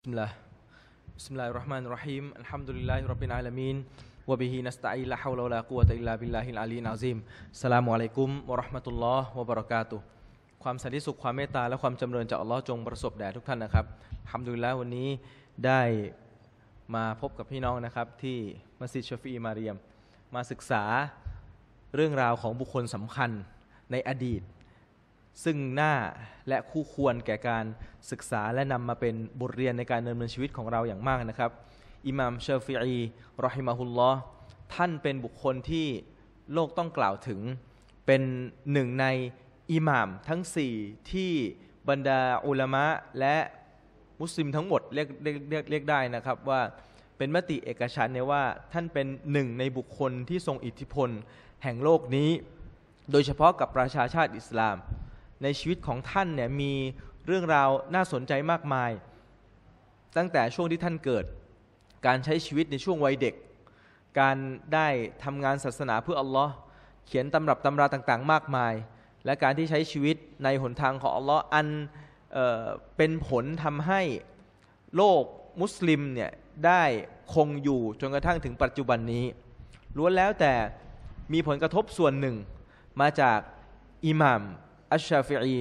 بسم الله بسم الله الرحمن الرحيم الحمد لله رب العالمين وبه نستعين لا حول ولا قوة إلا بالله العلي العظيم السلام عليكم ورحمة الله وبركاته ความสันติสุข ความเมตตา และความจำเริญจากอัลลอฮ์จงประสบแด่ทุกท่านนะครับฮัมดุลิลละวันนี้ได้มาพบกับพี่น้องนะครับ ที่มัสยิดชฟีมาเรียม มาศึกษาเรื่องราวของบุคคลสำคัญในอดีตซึ่งหน้าและคู่ควรแก่การศึกษาและนำมาเป็นบทเรียนในการดำเนินชีวิตของเราอย่างมากนะครับ อิหม่ามเช์ฟิอีรอฮิมาฮุลลอ์ท่านเป็นบุคคลที่โลกต้องกล่าวถึง เป็นหนึ่งในอิหม่ามทั้ง4ที่บรรดาอุลามะและมุสลิมทั้งหมดเรียกเรียกเรียกได้นะครับ ว่าเป็นมติเอกฉันเนี่ยว่าท่านเป็นหนึ่งในบุคคลที่ทรงอิทธิพลแห่งโลกนี้ โดยเฉพาะกับประชาชาติอิสลามในชีวิตของท่านเนี่ยมีเรื่องราวน่าสนใจมากมาย ตั้งแต่ช่วงที่ท่านเกิด การใช้ชีวิตในช่วงวัยเด็ก การได้ทำงานศาสนาเพื่ออัลลอฮ์เขียนตำรับตำราต่างๆ มากมาย และการที่ใช้ชีวิตในหนทางของอัลลอฮ์อันเเป็นผลทำให้โลกมุสลิมเนี่ยได้คงอยู่ จนกระทั่งถึงปัจจุบันนี้ล้วนแล้วแต่มีผลกระทบส่วนหนึ่งมาจากอิหมัมอัชชาฟิอี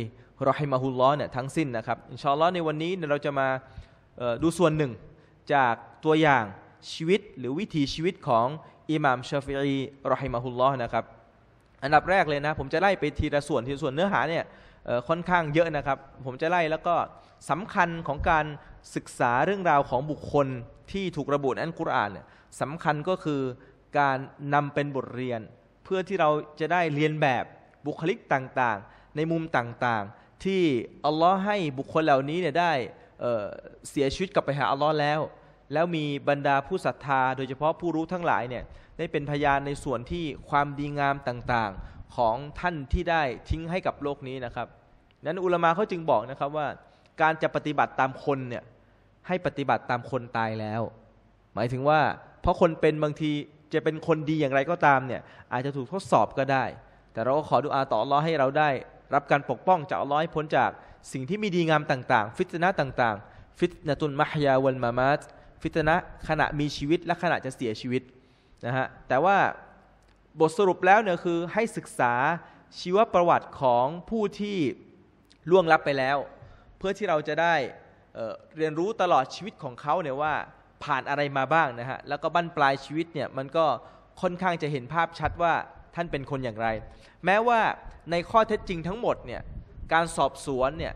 รอฮิมาฮุลลอเนี่ยทั้งสิ้นนะครับอินชาอัลลอฮ์ในวันนี้เราจะมาดูส่วนหนึ่ง จากตัวอย่างชีวิตหรือวิถีชีวิตของอิหม่ามชาฟิอีรอฮิมาฮุลลอนะครับ อันดับแรกเลยนะผมจะไล่ไปทีละส่วนทีละส่วนเนื้อหาเนี่ยค่อนข้างเยอะนะครับผมจะไล่แล้วก็สำคัญของการศึกษาเรื่องราวของบุคคลที่ถูกระบุในอัลกุรอานเนี่ยสำคัญก็คือการนำเป็นบทเรียน เพื่อที่เราจะได้เรียนแบบบุคลิกต่าง ๆในมุมต่างๆ ที่อัลลอฮ์ให้บุคคลเหล่านี้เนี่ยได้เสียชีวิตกลับไปหาอัลลอฮ์แล้ว แล้วมีบรรดาผู้ศรัทธาโดยเฉพาะผู้รู้ทั้งหลายเนี่ยได้เป็นพยานในส่วนที่ความดีงามต่างๆ ของท่านที่ได้ทิ้งให้กับโลกนี้นะครับ นั้นอุลามาเขาจึงบอกนะครับว่า การจะปฏิบัติตามคนเนี่ยให้ปฏิบัติตามคนตายแล้ว หมายถึงว่า เพราะคนเป็นบางทีจะเป็นคนดีอย่างไรก็ตามเนี่ยอาจจะถูกทดสอบก็ได้ แต่เราก็ขอดูอาต่อรอให้เราได้รับการปกป้องจากอัลลอฮ์พ้นจาก สิ่งที่มีดีงามต่าง ๆ ฟิตนะต่างๆ ฟิตนะตุนมหยาวันมามัสฟิตนะขณะมีชีวิตและขณะจะเสียชีวิตนะฮะแต่ว่าบทสรุปแล้วเนี่ยคือให้ศึกษาชีวประวัติของผู้ที่ล่วงลับไปแล้ว เพื่อที่เราจะได้เเรียนรู้ตลอดชีวิตของเขาเนี่ยว่าผ่านอะไรมาบ้างนะฮะแล้วก็บั้นปลายชีวิตเนี่ยมันก็ค่อนข้างจะเห็นภาพชัดว่าท่านเป็นคนอย่างไร แม้ว่าในข้อเท็จจริงทั้งหมดเนี่ย การสอบสวนเนี่ย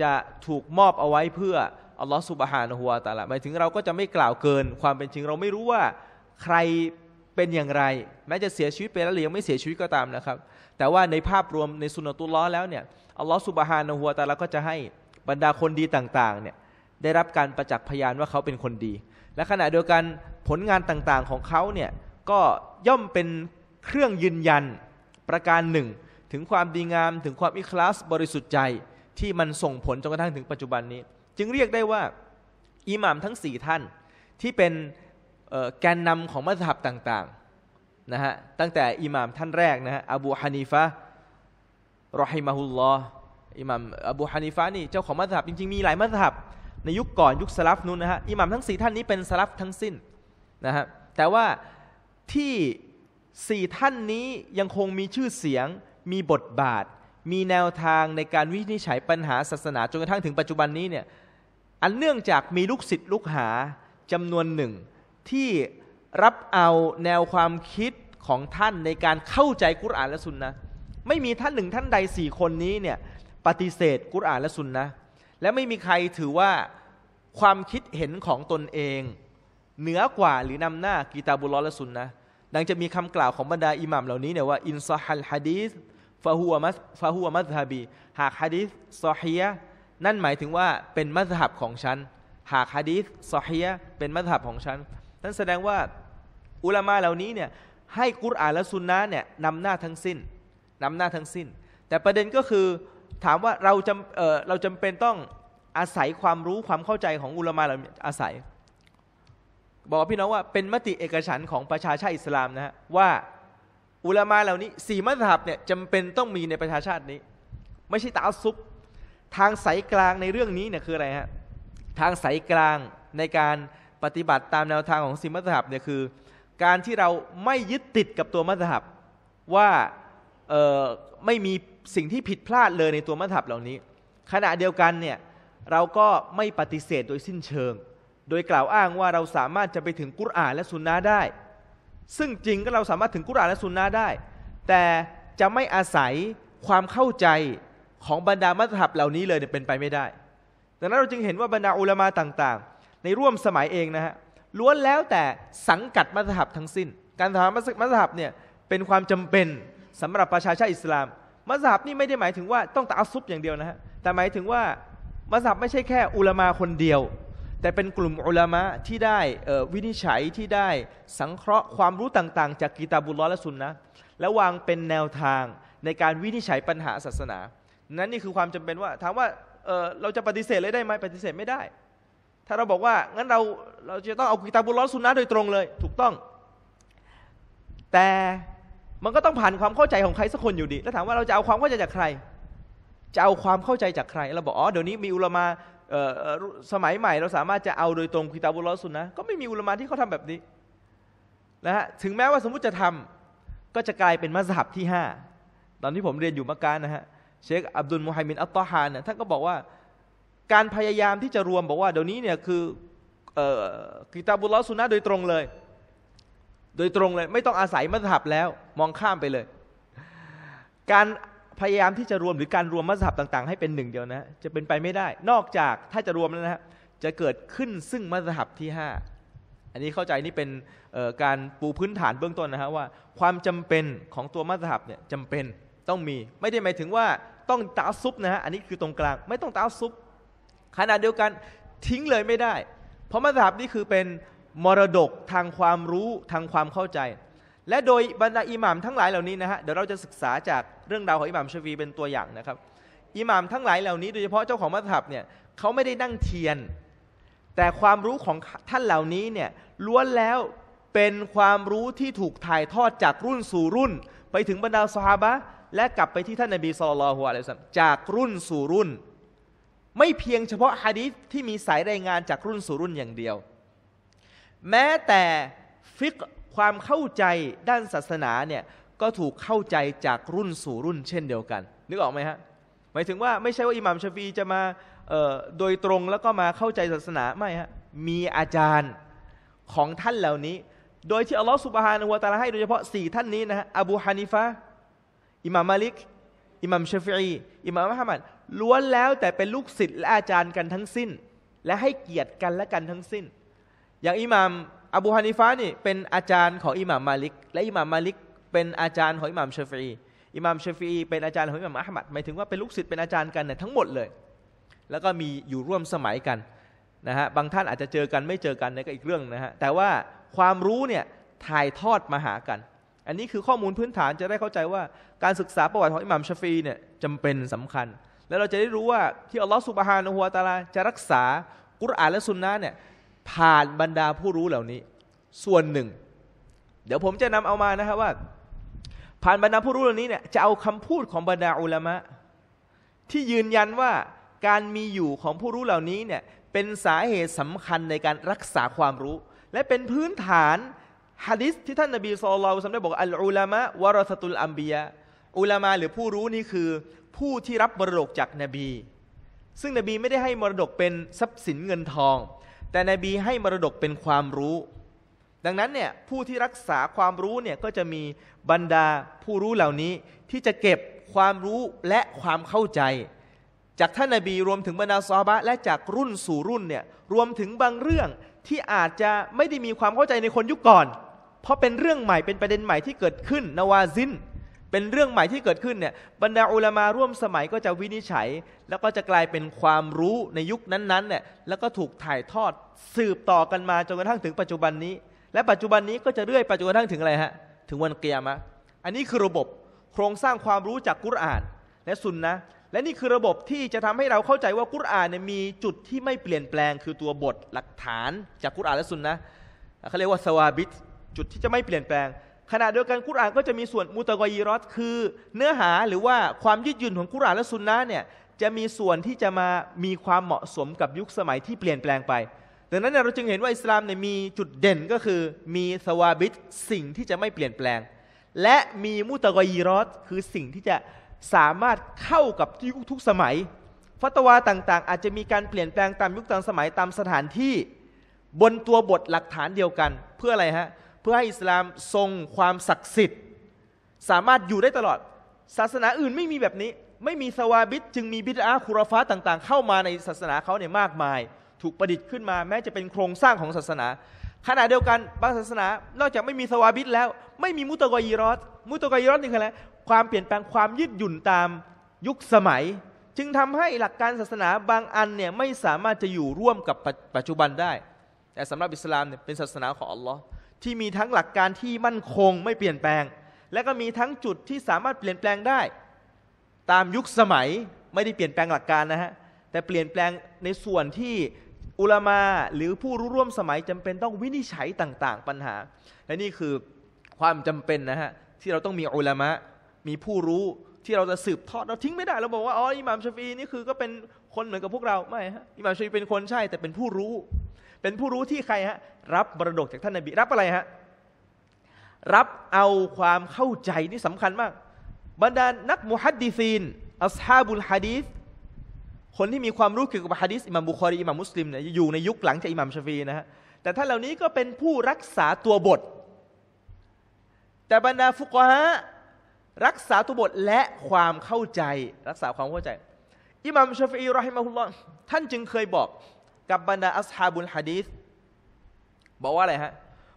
จะถูกมอบเอาไว้เพื่ออัลลอฮฺสุบฮานะฮัวตาละหมายถึงเราก็จะไม่กล่าวเกินความเป็นจริงเราไม่รู้ว่าใครเป็นอย่างไร แม้จะเสียชีวิตไปแล้วหรือยังไม่เสียชีวิตก็ตามนะครับ แต่ว่าในภาพรวมในสุนตุลล้อแล้วเนี่ย อัลลอฮฺสุบฮานะฮัวตาละก็จะให้บรรดาคนดีต่างๆเนี่ยได้รับการประจักษ์พยานว่าเขาเป็นคนดี และขณะเดียวกันผลงานต่างๆของเขาเนี่ยก็ย่อมเป็นเครื่องยืนยันประการหนึ่งถึงความดีงามถึงความอิคลาสบริสุทธิ์ใจที่มันส่งผลจนกระทั่งถึงปัจจุบันนี้ จึงเรียกได้ว่า อิหม่ามทั้ง4ท่านที่เป็นแกนนำของมัธยับต่างๆนะฮะตั้งแต่อิหม่ามท่านแรกนะฮะอบูฮานีฟะรอฮิมาฮุลลออิหม่ามอบูฮานีฟะนี่เจ้าของมัธยับจริงๆมีหลายมัธยับในยุคก่อนยุคสลับนู้นนะฮะอิหม่ามทั้ง4ท่านนี้เป็นสลับทั้งสิ้นนะฮะแต่ว่าที่สี่ท่านนี้ยังคงมีชื่อเสียง มีบทบาท มีแนวทางในการวินิจฉัยปัญหาศาสนาจนกระทั่งถึงปัจจุบันนี้เนี่ยอันเนื่องจากมีลูกศิษย์ลูกหาจำนวนหนึ่งที่รับเอาแนวความคิดของท่านในการเข้าใจกุรอานและสุนนะไม่มีท่านหนึ่งท่านใดสี่คนนี้เนี่ยปฏิเสธกุรอานและสุนนะและไม่มีใครถือว่าความคิดเห็นของตนเองเหนือกว่าหรือนำหน้ากีตาบุลลอและสุนนะดังจะมีคำกล่าวของบรรดาอิหมามเหล่านี้เนี่ยว่า อินซอฮัลฮะดีสฟาฮัวมัสฟาฮัวมัสฮะบี หากฮะดีสซอฮียะนั่นหมายถึงว่าเป็นมัสฮับของฉันหากฮะดีสซอฮียะเป็นมัสฮับของฉัน นั่นแสดงว่าอุลามะเหล่านี้เนี่ยให้กุรอานและสุนนะเนี่ยนำหน้าทั้งสิ้นนำหน้าทั้งสิ้น แต่ประเด็นก็คือถามว่าเราจำเเราจำเป็นต้องอาศัยความรู้ความเข้าใจของอุลามะเราอาศัยบอกพี่น้องว่าเป็นมติเอกฉันของประชาชาติอิสลามนะฮะว่าอุลามาเหล่านี้สี่มัธยับเนี่ยจำเป็นต้องมีในประชาชาตินี้ ไม่ใช่ตาซุปทางสายกลางในเรื่องนี้เนี่ยคืออะไรฮะทางสายกลางในการปฏิบัติตามแนวทางของสี่มัธยับเนี่ยคือ การที่เราไม่ยึดติดกับตัวมัธยับว่าไม่มีสิ่งที่ผิดพลาดเลยในตัวมัธยับเหล่านี้ ขณะเดียวกันเนี่ยเราก็ไม่ปฏิเสธโดยสิ้นเชิงโดยกล่าวอ้างว่าเราสามารถจะไปถึงกุรอานและสุนนะได้ ซึ่งจริงก็เราสามารถถึงกุรอานและสุนนะได้ แต่จะไม่อาศัยความเข้าใจของบรรดามัตถับเหล่านี้เลยเป็นไปไม่ได้ดังนั้นเราจึงเห็นว่าบรรดาอุลามาต่างๆ ในร่วมสมัยเองนะฮะล้วนแล้วแต่สังกัดมัตถับทั้งสิ้น การถามมัตถับเนี่ยเป็นความจำเป็นสำหรับประชาชาติอิสลามมัสฮับนี่ไม่ได้หมายถึงว่าต้องตะอัซุบอย่างเดียวนะฮะแต่หมายถึงว่ามัสฮับไม่ใช่แค่อุลามาคนเดียวแต่เป็นกลุ่มอุลามะที่ได้วินิจฉัยที่ได้สังเคราะห์ความรู้ต่างๆ จากกีตาบุลลอและสุนนะและวางเป็นแนวทางในการวินิจฉัยปัญหาศาสนา นั้นนี่คือความจำเป็นว่า ถามว่าเเราจะปฏิเสธเลยได้ไหมปฏิเสธไม่ได้ ถ้าเราบอกว่างั้นเราเราจะต้องเอากีตาบุลลอสุนนะโดยตรงเลย ถูกต้อง แต่มันก็ต้องผ่านความเข้าใจของใครสักคนอยู่ดี แล้วถามว่าเราจะเอาความเข้าใจจากใครจะเอาความเข้าใจจากใครเราบอกอ๋อเดี๋ยวนี้มีอุลามาสมัยใหม่เราสามารถจะเอาโดยตรงกีตาบุลลอสุนนะก็ไม่มีอุลมะที่เขาทาแบบนี้นะฮะถึงแม้ว่าสมมติจะทำก็จะกลายเป็นมัสฮับที่ 5 ตอนที่ผมเรียนอยู่มักกรนะฮะเชคอับดุลมูฮัยมินอัตตอฮานเนี่ยท่านก็บอกว่า การพยายามที่จะรวมบอกว่าเดี๋ยวนี้เนี่ยคือกีตาบุลลอสุนนะโดยตรงเลย โดยตรงเลย ไม่ต้องอาศัยมัสฮับแล้ว มองข้ามไปเลย การพยายามที่จะรวมหรือการรวมมัสฮับต่าง ๆ ให้เป็นหนึ่งเดียวนะ จะเป็นไปไม่ได้ นอกจากถ้าจะรวมแล้วนะจะเกิดขึ้นซึ่งมัสฮับที่ 5 อันนี้เข้าใจนี่เป็นการปูพื้นฐานเบื้องต้นนะฮะว่า ความจำเป็นของตัวมัสฮับเนี่ยจำเป็นต้องมี ไม่ได้หมายถึงว่าต้องตาซุปนะฮะอันนี้คือตรงกลางไม่ต้องตาซุปขนาดเดียวกันทิ้งเลยไม่ได้ เพราะมัสฮับนี่คือเป็นมรดกทางความรู้ทางความเข้าใจและโดยบรรดาอิหม่ามทั้งหลายเหล่านี้นะฮะเดี๋ยวเราจะศึกษาจากเรื่องราวของอิหม่ามชวีเป็นตัวอย่างนะครับ อิหม่ามทั้งหลายเหล่านี้ โดยเฉพาะเจ้าของมัสยิดเนี่ยเขาไม่ได้นั่งเทียน แต่ความรู้ของท่านเหล่านี้เนี่ยล้วนแล้วเป็นความรู้ที่ถูกถ่ายทอดจากรุ่นสู่รุ่น ไปถึงบรรดาสฮาบะและกลับไปที่ท่านนบีสุลต่านหัอะไรสัมจากรุ่นสู่รุ่น ไม่เพียงเฉพาะฮะดิษที่มีสายรายงานจากรุ่นสู่รุ่นอย่างเดียว แม้แต่ฟิกความเข้าใจด้านศาสนาเนี่ยก็ถูกเข้าใจจากรุ่นสู่รุ่นเช่นเดียวกัน นึกออกไหมฮะหมายถึงว่าไม่ใช่ว่าอิหม่ามชฟีจะมาโดยตรงแล้วก็มาเข้าใจศาสนา ไม่ฮะมีอาจารย์ของท่านเหล่านี้ โดยที่ อัลลอฮฺสุบฮานะฮูวาตาลาให้ โดยเฉพาะสี่ท่านนี้นะฮะอบูฮานิฟะอิหม่ามมาลิก อิหม่ามชฟีอิหม่ามมหมัดล้วนแล้วแต่เป็นลูกศิษย์และอาจารย์กันทั้งสิ้นและให้เกียรติกันและกันทั้งสิ้น อย่างอิหม่ามอบูฮานิฟะนี่เป็นอาจารย์ของอิหม่าม มาลิกและอิหม่าม มาลิกเป็นอาจารย์ของอิหม่ามชฟีอิหม่ามชฟีเป็นอาจารย์ของอิหม่ามอัลมัดหมายถึงว่าเป็นลูกศิษย์เป็นอาจารย์กันเนี่ยทั้งหมดเลยแล้วก็มีอยู่ร่วมสมัยกันนะฮะบางท่านอาจจะเจอกันไม่เจอกันนี่ก็อีกเรื่องนะฮะแต่ว่าความรู้เนี่ยถ่ายทอดมาหากัน อันนี้คือข้อมูลพื้นฐานจะได้เข้าใจว่าการศึกษาประวัติของอิหม่ามชฟีเนี่ยจำเป็นสำคัญ แล้วเราจะได้รู้ว่าที่อัลลอฮฺสุบฮานะฮัวตาลาจะรักษากุรอานและสุนนะเนี่ยผ่านบรรดาผู้รู้เหล่านี้ ส่วนหนึ่ง เดี๋ยวผมจะนำเอามานะครับว่า ผ่านบรรดาผู้รู้เหล่านี้เนี่ยจะเอาคำพูดของบรรดาอุลามะ ที่ยืนยันว่าการมีอยู่ของผู้รู้เหล่านี้เนี่ยเป็นสาเหตุสำคัญในการรักษาความรู้ และเป็นพื้นฐานฮะดิษที่ท่านนบีสุลต่านได้บอกอัลอุลามะวารสตุลอัมบียะอุลามะหรือผู้รู้นี่คือผู้ที่รับมรดกจากนบี ซึ่งนบีไม่ได้ให้มรดกเป็นทรัพย์สินเงินทองแต่นบีให้มรดกเป็นความรู้ ดังนั้นเนี่ยผู้ที่รักษาความรู้เนี่ยก็จะมีบรรดาผู้รู้เหล่านี้ ที่จะเก็บความรู้และความเข้าใจ จากท่านนาบีรวมถึงบรรดาซอบะ และจากรุ่นสู่รุ่นเนี่ยรวมถึงบางเรื่องที่อาจจะไม่ได้มีความเข้าใจในคนยุคก่อน เพราะเป็นเรื่องใหม่เป็นประเด็นใหม่ที่เกิดขึ้นนวาซินเป็นเรื่องใหม่ที่เกิดขึ้นเนี่ยบรรดาอุลามาร่วมสมัยก็จะวินิจฉัย แล้วก็จะกลายเป็นความรู้ในยุคนั้นๆเนี่ยแล้วก็ถูกถ่ายทอดสืบต่อกันมาจนกระทั่งถึงปัจจุบันนี้ และปัจจุบันนี้ก็จะเรื่อยไปจนกระทั่งถึงอะไรฮะถึงวันเกียร์มะอันนี้คือระบบโครงสร้างความรู้จากกุรอานและสุนนะและนี่คือระบบที่จะทำให้เราเข้าใจว่ากุรอานเนี่ยมีจุดที่ไม่เปลี่ยนแปลงคือตัวบทหลักฐานจากกุรอานและสุนนะเขาเรียกว่าสวาบิตจุดที่จะไม่เปลี่ยนแปลงขณะเดียวกันกุรอานก็จะมีส่วนมุตะกอยีรอตคือเนื้อหาหรือว่าความยืดหยุ่นของกุรอานและสุนนะเนี่ยจะมีส่วนที่จะมามีความเหมาะสมกับยุคสมัยที่เปลี่ยนแปลงไปดังนั้นเราจึงเห็นว่าอิสลามเนี่ยมีจุดเด่นก็คือมีสวาบิตสิ่งที่จะไม่เปลี่ยนแปลง และมีมุตะกอยีรอตคือสิ่งที่จะสามารถเข้ากับยุคทุกสมัยฟัตวาต่างๆ อาจจะมีการเปลี่ยนแปลงตามยุคตามสมัยตามสถานที่ บนตัวบทหลักฐานเดียวกันเพื่ออะไรฮะเเพื่อให้อิสลามทรงความศักดิ์สิทธิ์สามารถอยู่ได้ตลอด ศาสนาอื่นไม่มีแบบนี้ ไม่มีสวาบิดจึงมีบิดอาคุรฟ้าต่างๆ เข้ามาในศาสนาเขาเนี่ยมากมาย ถูกประดิษฐ์ขึ้นมาแม้จะเป็นโครงสร้างของศาสนา ขณะเดียวกันบางศาสนา นอกจากไม่มีสวาบิดแล้วไม่มีมุตกยีรอสมุตกยีรอสนี่คืออะไรความเปลี่ยนแปลงความยืดหยุ่นตามยุคสมัย จึงทำให้หลักการศาสนาบางอันเนี่ยไม่สามารถจะอยู่ร่วมกับปัจจุบันได้ แต่สำหรับอิสลามเนี่ยเป็นศาสนาของอัลลอฮ์ที่มีทั้งหลักการที่มั่นคงไม่เปลี่ยนแปลง และก็มีทั้งจุดที่สามารถเปลี่ยนแปลงได้ ตามยุคสมัยไม่ได้เปลี่ยนแปลงหลักการนะฮะแต่เปลี่ยนแปลงในส่วนที่อุลามาหรือผู้รู้ร่วมสมัยจำเป็นต้องวินิจฉัยต่าง ๆ ปัญหา และนี่คือความจำเป็นนะฮะที่เราต้องมีอุลามะมีผู้รู้ที่เราจะสืบทอดเราทิ้งไม่ได้เราบอกว่าอ๋ออิหม่ามชฟีนี่คือก็เป็นคนเหมือนกับพวกเราไม่ฮะอิหม่ามชฟีเป็นคนใช่ แต่เป็นผู้รู้เป็นผู้รู้ที่ใครฮะรับบรดกจากท่านนบีรับอะไรฮะรับเอาความเข้าใจนี่สำคัญมาก บรรดานักมุฮัดดิซีนอัลฮาบุลฮะดีษคนที่มีความรู้เกี่ยวกับฮะดิษอิหม่ามบุคอรีอิหม่ามมุสลิมเนี่ยอยู่ในยุคหลังจากอิหม่ามชฟีนะฮะแต่ท่านเหล่านี้ก็เป็นผู้รักษาตัวบท แต่บรรดาฟุกฮะรักษาตัวบทและความเข้าใจรักษาความเข้าใจ อิหม่ามชฟีรอฮิมะฮุลลอฮ์ท่านจึงเคยบอกกับบรรดาอัสฮาบุลฮะดีษบอกว่าอะไรฮะ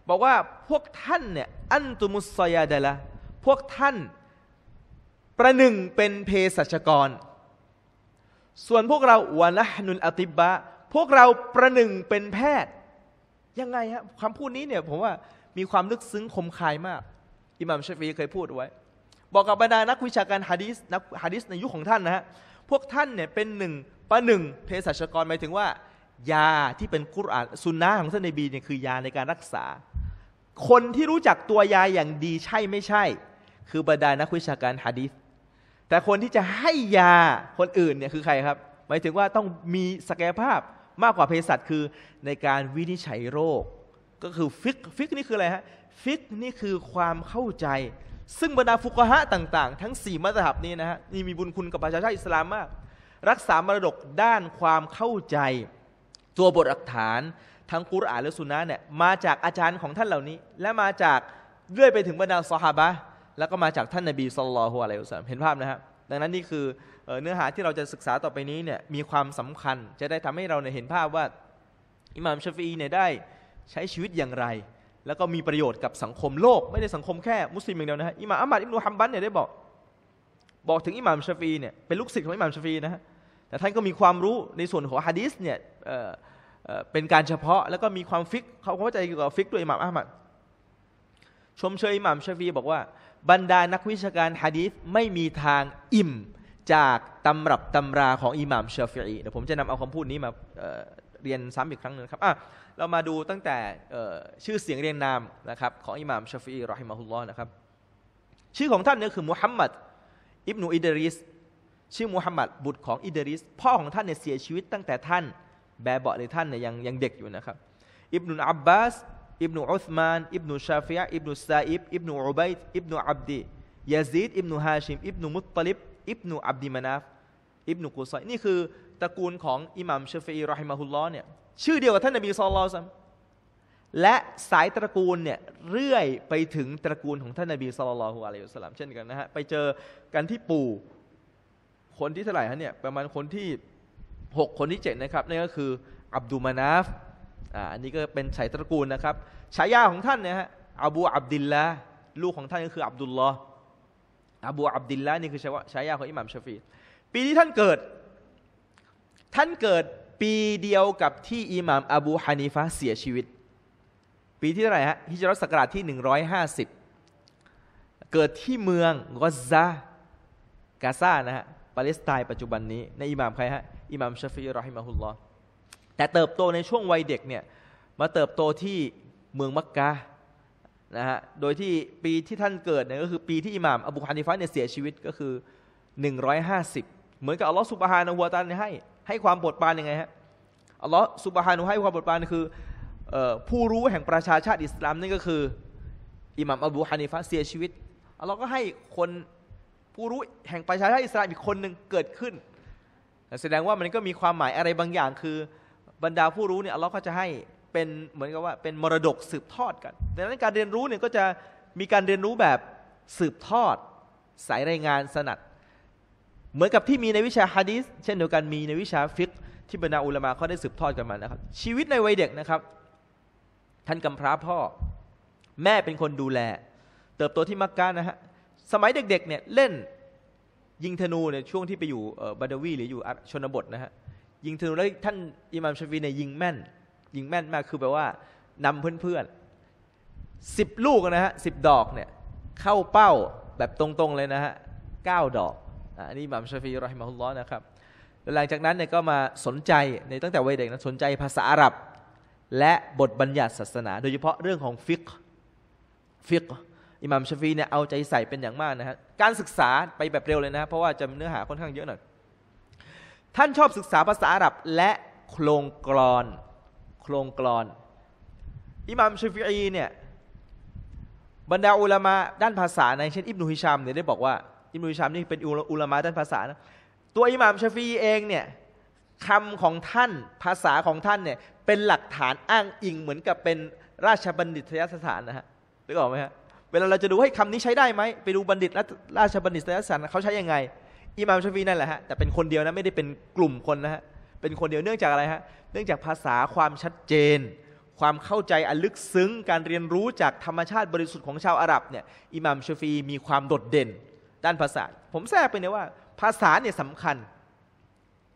บอกว่าพวกท่านเนี่ยอันตุมุสยาดะละพวกท่านประหนึ่งเป็นเภสัชกร ส่วนพวกเราวะนะฮนุลอติบะพวกเราประหนึ่งเป็นแพทย์ยังไงฮะคำพูดนี้เนี่ยผมว่ามีความลึกซึ้งคมคายมาก อิหม่ามชฟีเคยพูดไว้บอกกับบรรดานักวิชาการฮะดิษนักฮะดิษในยุคขของท่านนะฮะพวกท่านเนี่ยเป็นหนึ่งประหนึ่งเภสัชกรหมายถึงว่ายาที่เป็นกุรอานสุนนะของท่านนบีเนี่ยคือยาในการรักษา คนที่รู้จักตัวยาอย่างดีใช่ไม่ใช่ คือบรรดานักวิชาการฮะดีษแต่คนที่จะให้ยาคนอื่นเนี่ยคือใครครับหมายถึงว่าต้องมีศักยภาพมากกว่าเภสัชคือในการวินิจฉัยโรค ก็คือฟิกฟิกนี่คืออะไรฮะ ฟิกนี่คือความเข้าใจ ซึ่งบรรดาฟุกฮะต่าง ๆ ทั้ง4มัสยับนี้นะฮะนี่มีบุญคุณกับประชาชาติอิสลามมาก รักษามรดกด้านความเข้าใจตัวบทหลักฐาน ทั้งกุรอานและสุนนะเนี่ยมาจากอาจารย์ของท่านเหล่านี้ และมาจากเรื่อยไปถึงบรรดาสฮาบะแล้วก็มาจากท่านนบีสุลลัาฮุอะลัยฮุสซาลเห็นภาพนะครับดังนั้น นี่คือเนื้อหาที่เราจะศึกษาต่อไปนี้เนี่ยมีความสำคัญจะได้ทำให้เราเนี่ยเห็นภาพว่าอิหม่ามชฟีเนี่ยได้ใช้ชีวิตอย่างไร แล้วก็มีประโยชน์กับสังคมโลกไม่ได้สังคมแค่มุสลิมอย่างเดียวนะฮะอิหม่ามอัมบัดอิบนุฮัมบันเนี่ยได้บอกบอกถึงอิหม่ามชฟีเนี่ยเป็นลูกศิษย์ของอิหม่ามชฟีนะฮะแต่ท่านก็มีความรู้ในส่วนของฮะดีสเนี่ยเป็นการเฉพาะแล้วก็มีความฟิกเขาเข้าใจเกี่ยวกับฟิกด้วยอิหม่ามอัลมัด ชมเชยอิหม่ามชาฟีบอกว่าบรรดานักวิชาการฮะดีสไม่มีทางอิ่มจากตำรับตำราของอิหม่ามชาฟีเดี๋ยวผมจะนำเอาคำพูดนี้มาเรียนซ้ำอีกครั้งหนึ่งครับอ่ะเรามาดูตั้งแต่ชื่อเสียงเรียงนามนะครับของอิหม่ามชาฟีรอฮิมะฮุลลอฮ์นะครับชื่อของท่านเนี่ยคือมุฮัมมัดอิบนุอิดริสชื่อมูฮัมหมัดบุตรของอิดริสพ่อของท่านเนี่ยเสียชีวิตตั้งแต่ท่านแบเบาะในท่านเนี่ยยังยังเด็กอยู่นะครับอิบนุอับบาสอิบนุอุสมานอิบนุชาฟิยะอิบนุซาอิบอิบนุอูบัยอิบนุอับดียาซีดอิบนุฮาชิมอิบนุมุตตลิบอิบนุอับดิมานาฟอิบนุกุซัยนี่คือตระกูลของอิหมัมชฟีรอฮิมะฮุลลอเนี่ยชื่อเดียวกับท่านนบีสุลลซัมและสายตระกูลเนี่ยเรื่อยไปถึงตระกูลของท่านนบีสุลล่านอะลัยฮุสลามเช่นกันนะฮะไปเจอกันที่ปู่คนที่เท่าไหร่ฮะเนี่ยประมาณคนที่ 6 คนที่7นะครับนั่นก็คืออับดุมานาฟอ่าอันนี้ก็เป็นสายตระกูลนะครับฉายาของท่านเนี่ยฮะอับูอับดิลละลูกของท่านก็คืออับดุลลออับูอับดิลละนี่คือฉายาของอิหม่ามชาฟีปีที่ท่านเกิด ท่านเกิดปีเดียวกับที่อิหม่าม อบูฮานีฟะเสียชีวิต ปีที่เท่าไหร่ฮะฮิจรัสศักราชที่150เกิดที่เมืองกอซากาซานะฮะปาเลสไตน์ปัจจุบันนี้ ในอิหม่ามใครฮะอิหม่ามชาฟีรอฮิมะฮุลลอแต่เติบโตในช่วงวัยเด็กเนี่ยมาเติบโตที่เมืองมักกะนะฮะโดยที่ปีที่ท่านเกิดเนี่ยก็คือ ปีที่อิหม่ามอบูฮานิฟะเนี่ยเสียชีวิตก็คือ 150 เหมือนกับอัลลอฮฺสุบฮานะฮัวตายให้ให้ความโปรดปรานยังไงฮะอัลลอฮฺสุบฮานุให้ความโปรดปรานคือผู้รู้แห่งประชาชาติอิสลามนั่นก็คือ อิหม่ามอบูฮานิฟะเสียชีวิตอัลลอฮ์ก็ให้คนผู้รู้แห่งประชาชาติอิสราเอลอีกคนหนึ่งเกิดขึ้น แสดงว่ามันก็มีความหมายอะไรบางอย่าง คือบรรดาผู้รู้เนี่ยเราก็จะให้เป็นเหมือนกับว่าเป็นมรดกสืบทอดกันดังนั้นการเรียนรู้เนี่ยก็จะมีการเรียนรู้แบบสืบทอด สายรายงานสนัด เหมือนกับที่มีในวิชาฮะดีษเช่นเดียวกันมีในวิชาฟิกที่บรรดาอุลามะเขาได้สืบทอดกันมานะครับ ชีวิตในวัยเด็กนะครับ ท่านกำพร้าพ่อ แม่เป็นคนดูแล เติบโตที่มักกะนะฮะสมัยเด็กๆเนี่ยเล่นยิงธนูเนี่ยช่วงที่ไปอยู่บาดาวีหรืออยู่ชนบทนะฮะยิงธนูแล้วท่านอิหมามชฟีเนี่ยยิงแม่น ยิงแม่นมากคือแปลว่านำเพื่อนๆสิบลูกนะฮะสิบดอกเนี่ยเข้าเป้าแบบตรงๆเลยนะฮะเก้าดอกอันนี้อิหมามชฟีรอฮิมะฮุลลอฮ์นะครับ หลังจากนั้นเนี่ยก็มาสนใจในตั้งแต่วัยเด็กนะสนใจภาษาอาหรับ และบทบัญญัติศาสนา โดยเฉพาะเรื่องของฟิกฟิกอิหม่ามชฟีเนี่ยเอาใจใส่เป็นอย่างมากนะฮะการศึกษาไปแบบเร็วเลยนะเพราะว่าจะมีเนื้อหาค่อนข้างเยอะหน่อยท่านชอบศึกษาภาษาอาหรับและโครงกรอนโครงกรอน อิหม่ามชฟีเนี่ยบรรดาอุลามะด้านภาษาในเช่นอิบนุฮิชามเนี่ยได้บอกว่าอิบนุฮิชามนี่เป็นอุลามะด้านภาษานะตัวอิหม่ามชฟีเองเนี่ยคำของท่านภาษาของท่านเนี่ยเป็นหลักฐานอ้างอิงเหมือนกับเป็นราชบัณฑิตยสถานนะฮะรู้ออกไหมฮะเวลาเราจะดูให้คำนี้ใช้ได้ไหมไปดูบัณฑิตและราชบัณฑิตยสันเขาใช้ยังไงอิหม่ามชฟีนั่นแหละฮะแต่เป็นคนเดียวนะไม่ได้เป็นกลุ่มคนนะฮะเป็นคนเดียวเนื่องจากอะไรฮะเนื่องจากภาษาความชัดเจน ความเข้าใจอันลึกซึ้ง การเรียนรู้จากธรรมชาติบริสุทธิ์ของชาวอาหรับเนี่ยอิหม่ามชฟีมีความโดดเด่น ด้านภาษา ผมแทรกไปเนี่ยว่าภาษาเนี่ยสำคัญ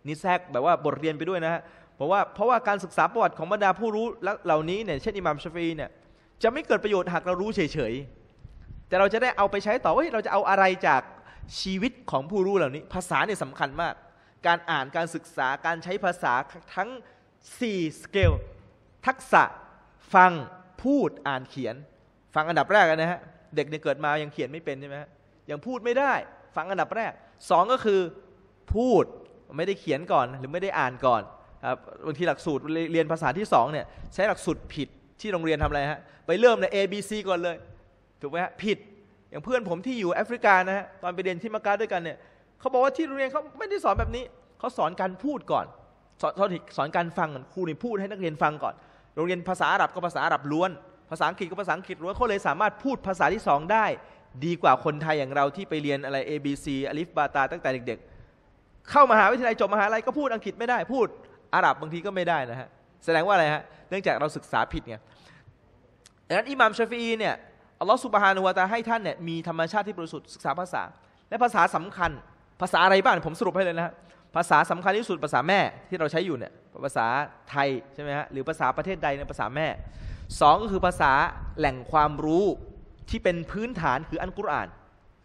นี่แทรกแบบว่าบทเรียนไปด้วยนะฮะเพราะว่าเพราะว่าการศึกษาประวัติของบรรดาผู้รู้เหล่านี้เนี่ยเช่นอิหม่ามชฟีเนี่ยจะไม่เกิดประโยชน์หากเรารู้เฉยแต่เราจะได้เอาไปใช้ต่อว่าเราจะเอาอะไรจากชีวิตของผู้รู้เหล่านี้ ภาษาเนี่ยสำคัญมาก การอ่านการศึกษา การใช้ภาษาทั้ง 4สเกลทักษะ ฟังพูดอ่านเขียน ฟังอันดับแรกนะฮะ เด็กเนี่ยเกิดมายังเขียนไม่เป็นใช่ไหมฮะยังพูดไม่ได้ ฟังอันดับแรกสองก็คือพูดไม่ได้เขียนก่อน หรือไม่ได้อ่านก่อนครับ บางทีหลักสูตรเรียนภาษาที่สองเนี่ยใช้หลักสูตรผิดที่โรงเรียนทำอะไรฮะ ไปเริ่มใน A B C ก่อนเลยถูกไหมฮะผิดอย่างเพื่อนผมที่อยู่แอฟริกานะฮะตอนไปเรียนที่มากาด้วยกันเนี่ยเขาบอกว่าที่โรงเรียนเขาไม่ได้สอนแบบนี้เขาสอนการพูดก่อน สอนสอนสอนการฟังครูนี่พูดให้นักเรียนฟังก่อนโรงเรียนภาษาอาหรับก็ภาษาอาหรับล้วน ภาษาอังกฤษก็ภาษาอังกฤษล้วนเขาเลยสามารถพูดภาษาที่สองได้ ดีกว่าคนไทยอย่างเราที่ไปเรียนอะไร A B C อลิฟบาตา ตั้งแต่เด็กๆเข้ามหาวิทยาลัยจบมหาลัยก็พูดอังกฤษไม่ได้พูดอาหรับบางทีก็ไม่ได้นะฮะแสดงว่าอะไรฮะเนื่องจากเราศึกษาผิดไงดังนั้นอิหม่ามชาฟีเนี่ยอัลลอฮฺสุบฮานุวาตาให้ท่านเนี่ยมีธรรมชาติที่บริสุทธิ์ศึกษาภาษา และภาษาสำคัญภาษาอะไรบ้างผมสรุปให้เลยนะภาษาสำคัญที่สุดภาษาแม่ที่เราใช้อยู่เนี่ยภาษาไทยใช่ไหมฮะหรือภาษาประเทศใดในภาษาแม่สองก็คือภาษาแหล่งความรู้ที่เป็นพื้นฐานคืออันกุรอาน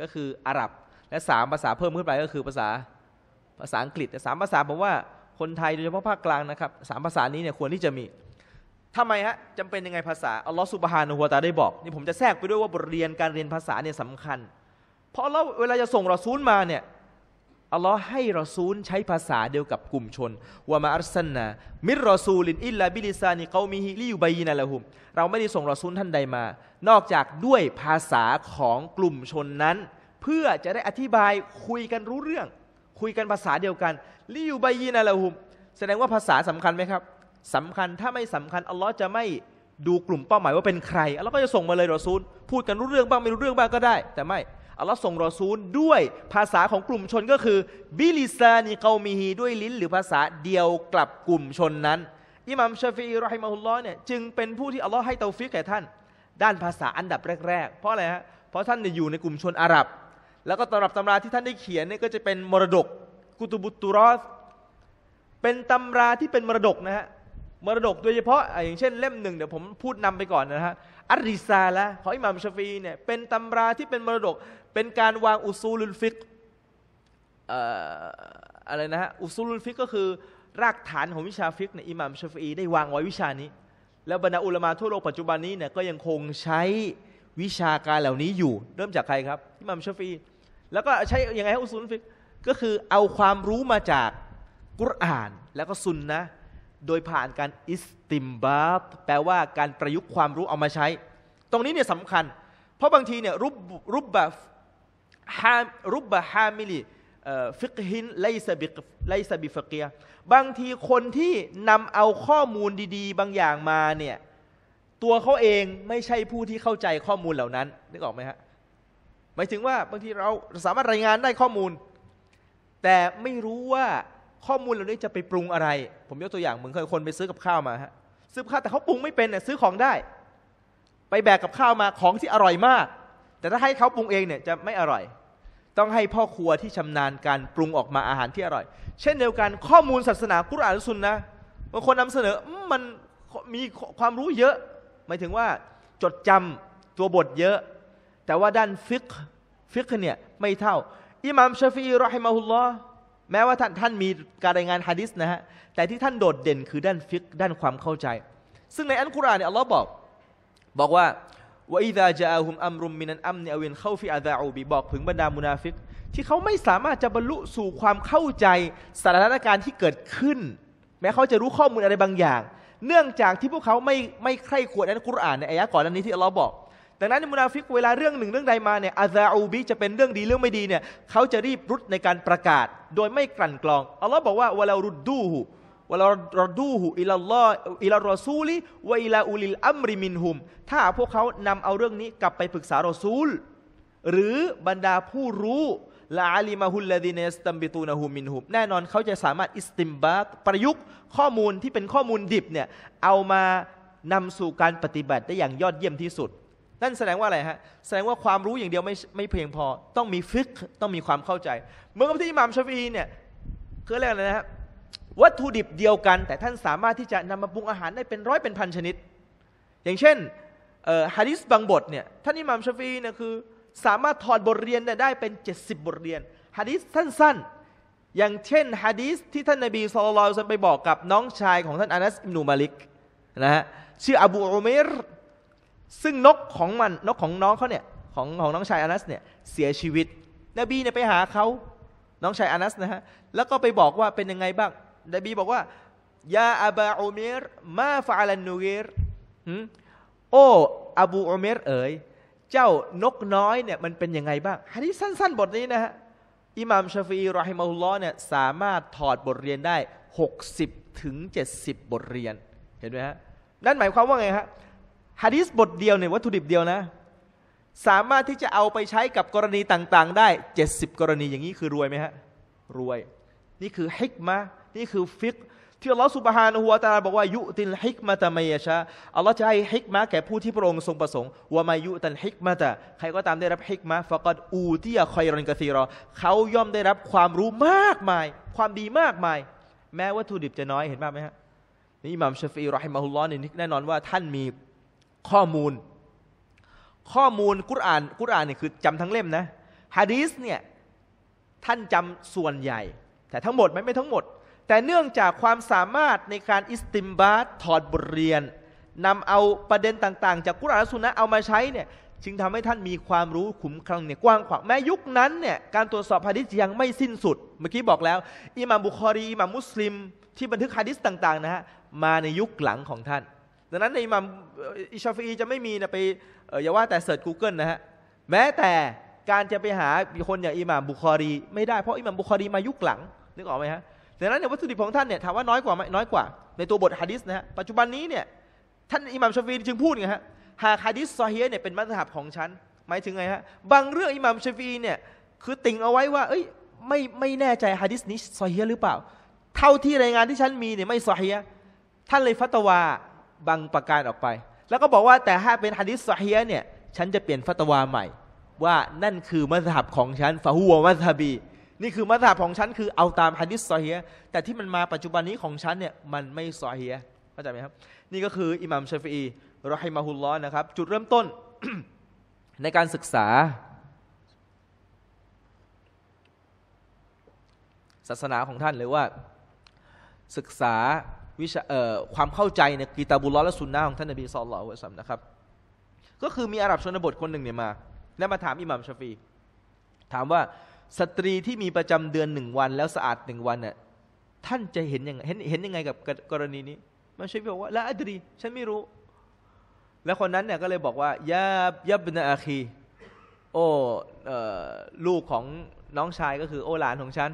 ก็คืออาหรับและสามภาษาเพิ่มขึ้นไปก็คือภาษาภาษาอังกฤษแต่สามภาษาผมว่าคนไทยโดยเฉพาะภาคกลางนะครับสามภาษานี้เนี่ยควรที่จะมีทำไมฮะจำเป็นยังไงภาษาอัลลอฮฺสุบฮานุฮวาตาได้บอก นี่ผมจะแทรกไปด้วยว่าบทเรียนการเรียนภาษาเนี่ยสำคัญ เพราะเราเวลาจะส่งรอซูลมาเนี่ยอัลลอฮ์ให้รอซูลใช้ภาษาเดียวกับกลุ่มชนวามาอัลสันนะมิรรอซูลินอิลลาบิลิซานิเกามิฮิลิยูบายีนะละหุมเราไม่ได้ส่งรอซูลท่านใดมา นอกจากด้วยภาษาของกลุ่มชนนั้น เพื่อจะได้อธิบายคุยกันรู้เรื่อง คุยกันภาษาเดียวกันลิยูบายีนะละหุม แสดงว่าภาษาสำคัญไหมครับสำคัญถ้าไม่สำคัญอัลลอฮ์จะไม่ดูกลุ่มเป้าหมายว่าเป็นใครอัลลอฮ์ก็จะส่งมาเลยรอซูลพูดกันรู้เรื่องบ้าง ไม่รู้เรื่องบ้างก็ได้ แต่ไม่อัลลอฮ์ส่งรอซูลด้วยภาษาของกลุ่มชนก็คือบิลิซานีเกามีฮีด้วยลิ้น หรือภาษาเดียวกลับกลุ่มชนนั้นอิหมัมชาฟีรอฮิมาฮุลลอฮ์เนี่ยจึงเป็นผู้ที่อัลลอฮ์ให้เตาฟิกแก่ท่านด้านภาษาอันดับแรก ๆ เพราะอะไรฮะเพราะท่านอยู่ในกลุ่มชนอาหรับแล้วก็ตำรับตำราที่ท่านได้เขียนเนี่ยก็จะเป็นมรดกกุตุบุตุรอสเป็นตำราที่เป็นมรดกนะฮะมรดกโดยเฉพาะอย่างเช่นเล่มหนึ่งเดี๋ยวผมพูดนำไปก่อนนะฮะอัริซาละ ของอิหม่ามชฟีเนี่ยเป็นตำราที่เป็นมรดกเป็นการวางอุซูลุลฟิกอะไรนะฮะอุซูลุลฟิกก็คือรากฐานของวิชาฟิกเนี่ยอิหม่ามชฟีได้วางไว้วิชานี้ แล้วบรรดาอุลามาทั่วโลกปัจจุบันนี้เนี่ยก็ยังคงใช้วิชาการเหล่านี้อยู่ เริ่มจากใครครับอิหม่ามชฟีแล้วก็ใช้อย่างไงอุซูลุลฟิกก็คือเอาความรู้มาจากกุรอานแล้วก็ซุนนะโดยผ่านการอิสติมบาบแปลว่าการประยุกต์ความรู้เอามาใช้ ตรงนี้เนี่ยสำคัญ เพราะบางทีเนี่ยรูปรูปแบบฮารูปแบบฮามิลีฟิกฮินไลซบิไลซบิฟเกีย บางทีคนที่นำเอาข้อมูลดีๆ บางอย่างมาเนี่ยตัวเขาเองไม่ใช่ผู้ที่เข้าใจข้อมูลเหล่านั้น นึกออกไหมฮะหมายถึงว่าบางทีเราสามารถรายงานได้ข้อมูล แต่ไม่รู้ว่าข้อมูลเหล่านี้จะไปปรุงอะไร ผมยกตัวอย่างเหมือนเคยคนไปซื้อกับข้าวมาฮะซื้อข้าวแต่เขาปรุงไม่เป็นเนี่ยซื้อของได้ ไปแบกกับข้าวมาของที่อร่อยมาก แต่ถ้าให้เขาปรุงเองเนี่ยจะไม่อร่อย ต้องให้พ่อครัวที่ชำนาญการปรุงออกมาอาหารที่อร่อย เช่นเดียวกันข้อมูลศาสนากุรอานสุนนะบางคนนำเสนอมันมีความรู้เยอะหมายถึงว่าจดจำตัวบทเยอะ แต่ว่าด้านฟิกฟิกเนี่ยไม่เท่าอิหม่ามชาฟีรอฮิมาฮุลลอห์แม้ว่าท่านท่านมีการรายงานฮะดิษนะฮะ แต่ที่ท่านโดดเด่นคือด้านฟิกด้านความเข้าใจ ซึ่งในอันกุรอานเนี่ยอัลลอฮ์บอก บอกว่าว่าอิดะจาฮุมอัมรุมมินันอัมเนอเวนเข้าฟิอาดาอูบีบอกถึงบรรดามุนาฟิก ที่เขาไม่สามารถจะบรรลุสู่ความเข้าใจสถานการณ์ที่เกิดขึ้น แม้เขาจะรู้ข้อมูลอะไรบางอย่าง เนื่องจากที่พวกเขาไม่ไม่ใคร่ควรอันกุรอานในอายะก่อนนั้นนี้ที่อัลลอฮ์บอกดังนั้นมุนาฟิกเวลาเรื่องหนึ่งเรื่องใดมาเนี่ยอาซาอูบิ จะเป็นเรื่องดีเรื่องไม่ดีเนี่ย เขาจะรีบรุดในการประกาศ โดยไม่กลั่นกรอง อัลลอฮ์บอกว่า วะลารุดดูหูวะลารดูหูอิลลอฮ์อิลารอซูลีวะอิลาอุลิลอัมริมินฮุม ถ้าพวกเขานำเอาเรื่องนี้กลับไปปรึกษารอซูล หรือบรรดาผู้รู้ละอาลีมาฮุลลาดีเนสตัมบิตูนะฮูมินฮุม แน่นอนเขาจะสามารถอิสติมบัตประยุกต์ข้อมูลที่เป็นข้อมูลดิบเนี่ยเอามานำสู่การปฏิบัติได้อย่างยอดเยี่ยมที่สุดนั่นแสดงว่าอะไรฮะแสดงว่าความรู้อย่างเดียวไม่ไม่เพียงพอต้องมีฟิกต้องมีความเข้าใจ เมื่อกับที่อิหม่ามชาฟีเนี่ยคือเรียกอะไรนะฮะวัตถุดิบเดียวกัน แต่ท่านสามารถที่จะนำมาปรุงอาหารได้เป็นร้อยเป็นพันชนิด อย่างเช่นฮะดิษบางบทเนี่ยท่านอิหม่ามชาฟีเนี่ยคือสามารถถอดบทเรียนได้เป็น 70บทเรียนฮะดิษสั้นๆอย่างเช่นฮะดิษที่ท่านนบีสุลต่านไปบอกกับน้องชายของท่านอานัสอิมนูมาลิกนะฮะชื่ออบูอุเมรซึ่งนกของมันนกของน้องเขาเนี่ยของของน้องชายอานัสเนี่ยเสียชีวิต นบีเนี่ยไปหาเขา น้องชายอานัสนะฮะแล้วก็ไปบอกว่าเป็นยังไงบ้างนบีบอกว่ายาอับาอุมิรมาฟาลันนูเกรโอ้อบูอุมิรเอ๋ยเจ้านกน้อยเนี่ยมันเป็นยังไงบ้างฮะนี่สั้นๆ บทนี้นะฮะอิหม่ามชาฟีรอฮิมาฮุลลอ์เนี่ยสามารถถอดบทเรียนได้60ถึง70บทเรียน เห็นไหมฮะนั่นหมายความว่าไงฮะฮะดิษบทเดียวเนี่ยวัตถุดิบเดียวนะ สามารถที่จะเอาไปใช้กับกรณีต่าง ๆ ได้ 70 กรณีอย่างนี้คือรวยไหมฮะ รวย นี่คือฮิกมะนี่คือฟิกที่อัลลอฮฺสุบฮานหฮวาตาบอกว่า ยุตินฮิกมาตะมายชะอัลลอฮฺจะให้ฮิกมะแก่ผู้ที่พระองค์ทรงประสงค์ว่ามายุตันฮิกมาตะใครก็ตามได้รับฮิกมะฟะกัดอูที่ยคอยรอนกะซีรอเขาย่อมได้รับความรู้มากมาย ความดีมากมาย แม้วัตถุดิบจะน้อยเห็นบ้างไหมฮะนี่อิหม่ามชฟีรอฮิมะฮุลลอฮ์นี่แน่นอนว่าท่านมีข้อมูลข้อมูลกุรอาน กุรอานเนี่ยคือ จำทั้งเล่มนะฮะดีสเนี่ยท่านจำส่วนใหญ่ แต่ทั้งหมดไม่ไม่ทั้งหมด แต่เนื่องจากความสามารถในการอิสติมบาตถอดบทเรียนนำเอาประเด็นต่างๆ จากกุรอานสุนนะเอามาใช้เนี่ยจึงทำให้ท่านมีความรู้ขุมคลังเนี่ยกว้างขวาง แม้ยุคนั้นเนี่ยการตรวจสอบฮะดิษยังไม่สิ้นสุด เมื่อกี้บอกแล้ว อิหม่ามบุคารีอิหม่ามมุสลิม ที่บันทึกฮะดิษต่างๆนะฮะมาในยุคหลังของท่านดังนั้นในอิหมัมอิชาฟีจะไม่มีนะไปอย่าว่าแต่เสิร์ช Google นะฮะแม้แต่การจะไปหาคนอย่างอิหมัมบุคอรี ไม่ได้เพราะอิหมัมบุคอรีมายุคหลัง นึกออกไหมฮะดังนั้นในวัตถุดิบของท่านเนี่ยถามว่าน้อยกว่าไหมน้อยกว่า ในตัวบทฮะดิษนะฮะปัจจุบันนี้เนี่ยท่านอิหมัมชาฟีจึงพูดไงฮะหากฮะดิษซอฮีเนี่ยเป็นมัตสฐานของฉันหมายถึงไงฮะบางเรื่องอิหมัมชาฟีเนี่ยคือติ่งเอาไว้ว่าเอ้ยไม่ไม่แน่ใจฮะดิษนี้ซอฮีหรือเปล่าเท่าที่รายงานที่ฉันมีเนี่ยไม่ซอฮีท่านเลยฟัตวาบางประการออกไป แล้วก็บอกว่า แต่ถ้าเป็นฮะดิษสเฮียเนี่ย ฉันจะเปลี่ยนฟัตวาใหม่ ว่านั่นคือมัสฮับของฉันฟาหัวมัสฮบี นี่คือมัสฮับของฉันคือเอาตามฮะดิษสเฮียแต่ที่มันมาปัจจุบันนี้ของฉันเนี่ยมันไม่สเฮียเข้าใจไหมครับ นี่ก็คืออิหมัมชฟีเีรอห้มาฮุลล้อนะครับ จุดเริ่มต้น ในการศึกษา ศาสนาของท่านหรือว่าศึกษาวิชาความเข้าใจในกีตาบุลลอและสุนนะของท่านนบีสอลล่านสันะครับ ก็คือมีอาหรับชนบทคนหนึ่งเนี่ยมา แล้วมาถามอิหมัมชฟี ถามว่าสตรีที่มีประจำเดือนหนึ่งวันแล้วสะอาดหนึ่งวันน่ะท่านจะเห็นยังเห็นเห็นยังไงกับกรณีนี้ มันชฟีบอกว่าละอัดรี ฉันไม่รู้ แล้วคนนั้นเนี่ยก็เลยบอกว่า ยาบยับนาอาคี โอ้ลูกของน้องชายก็คือ โอหลานของฉัน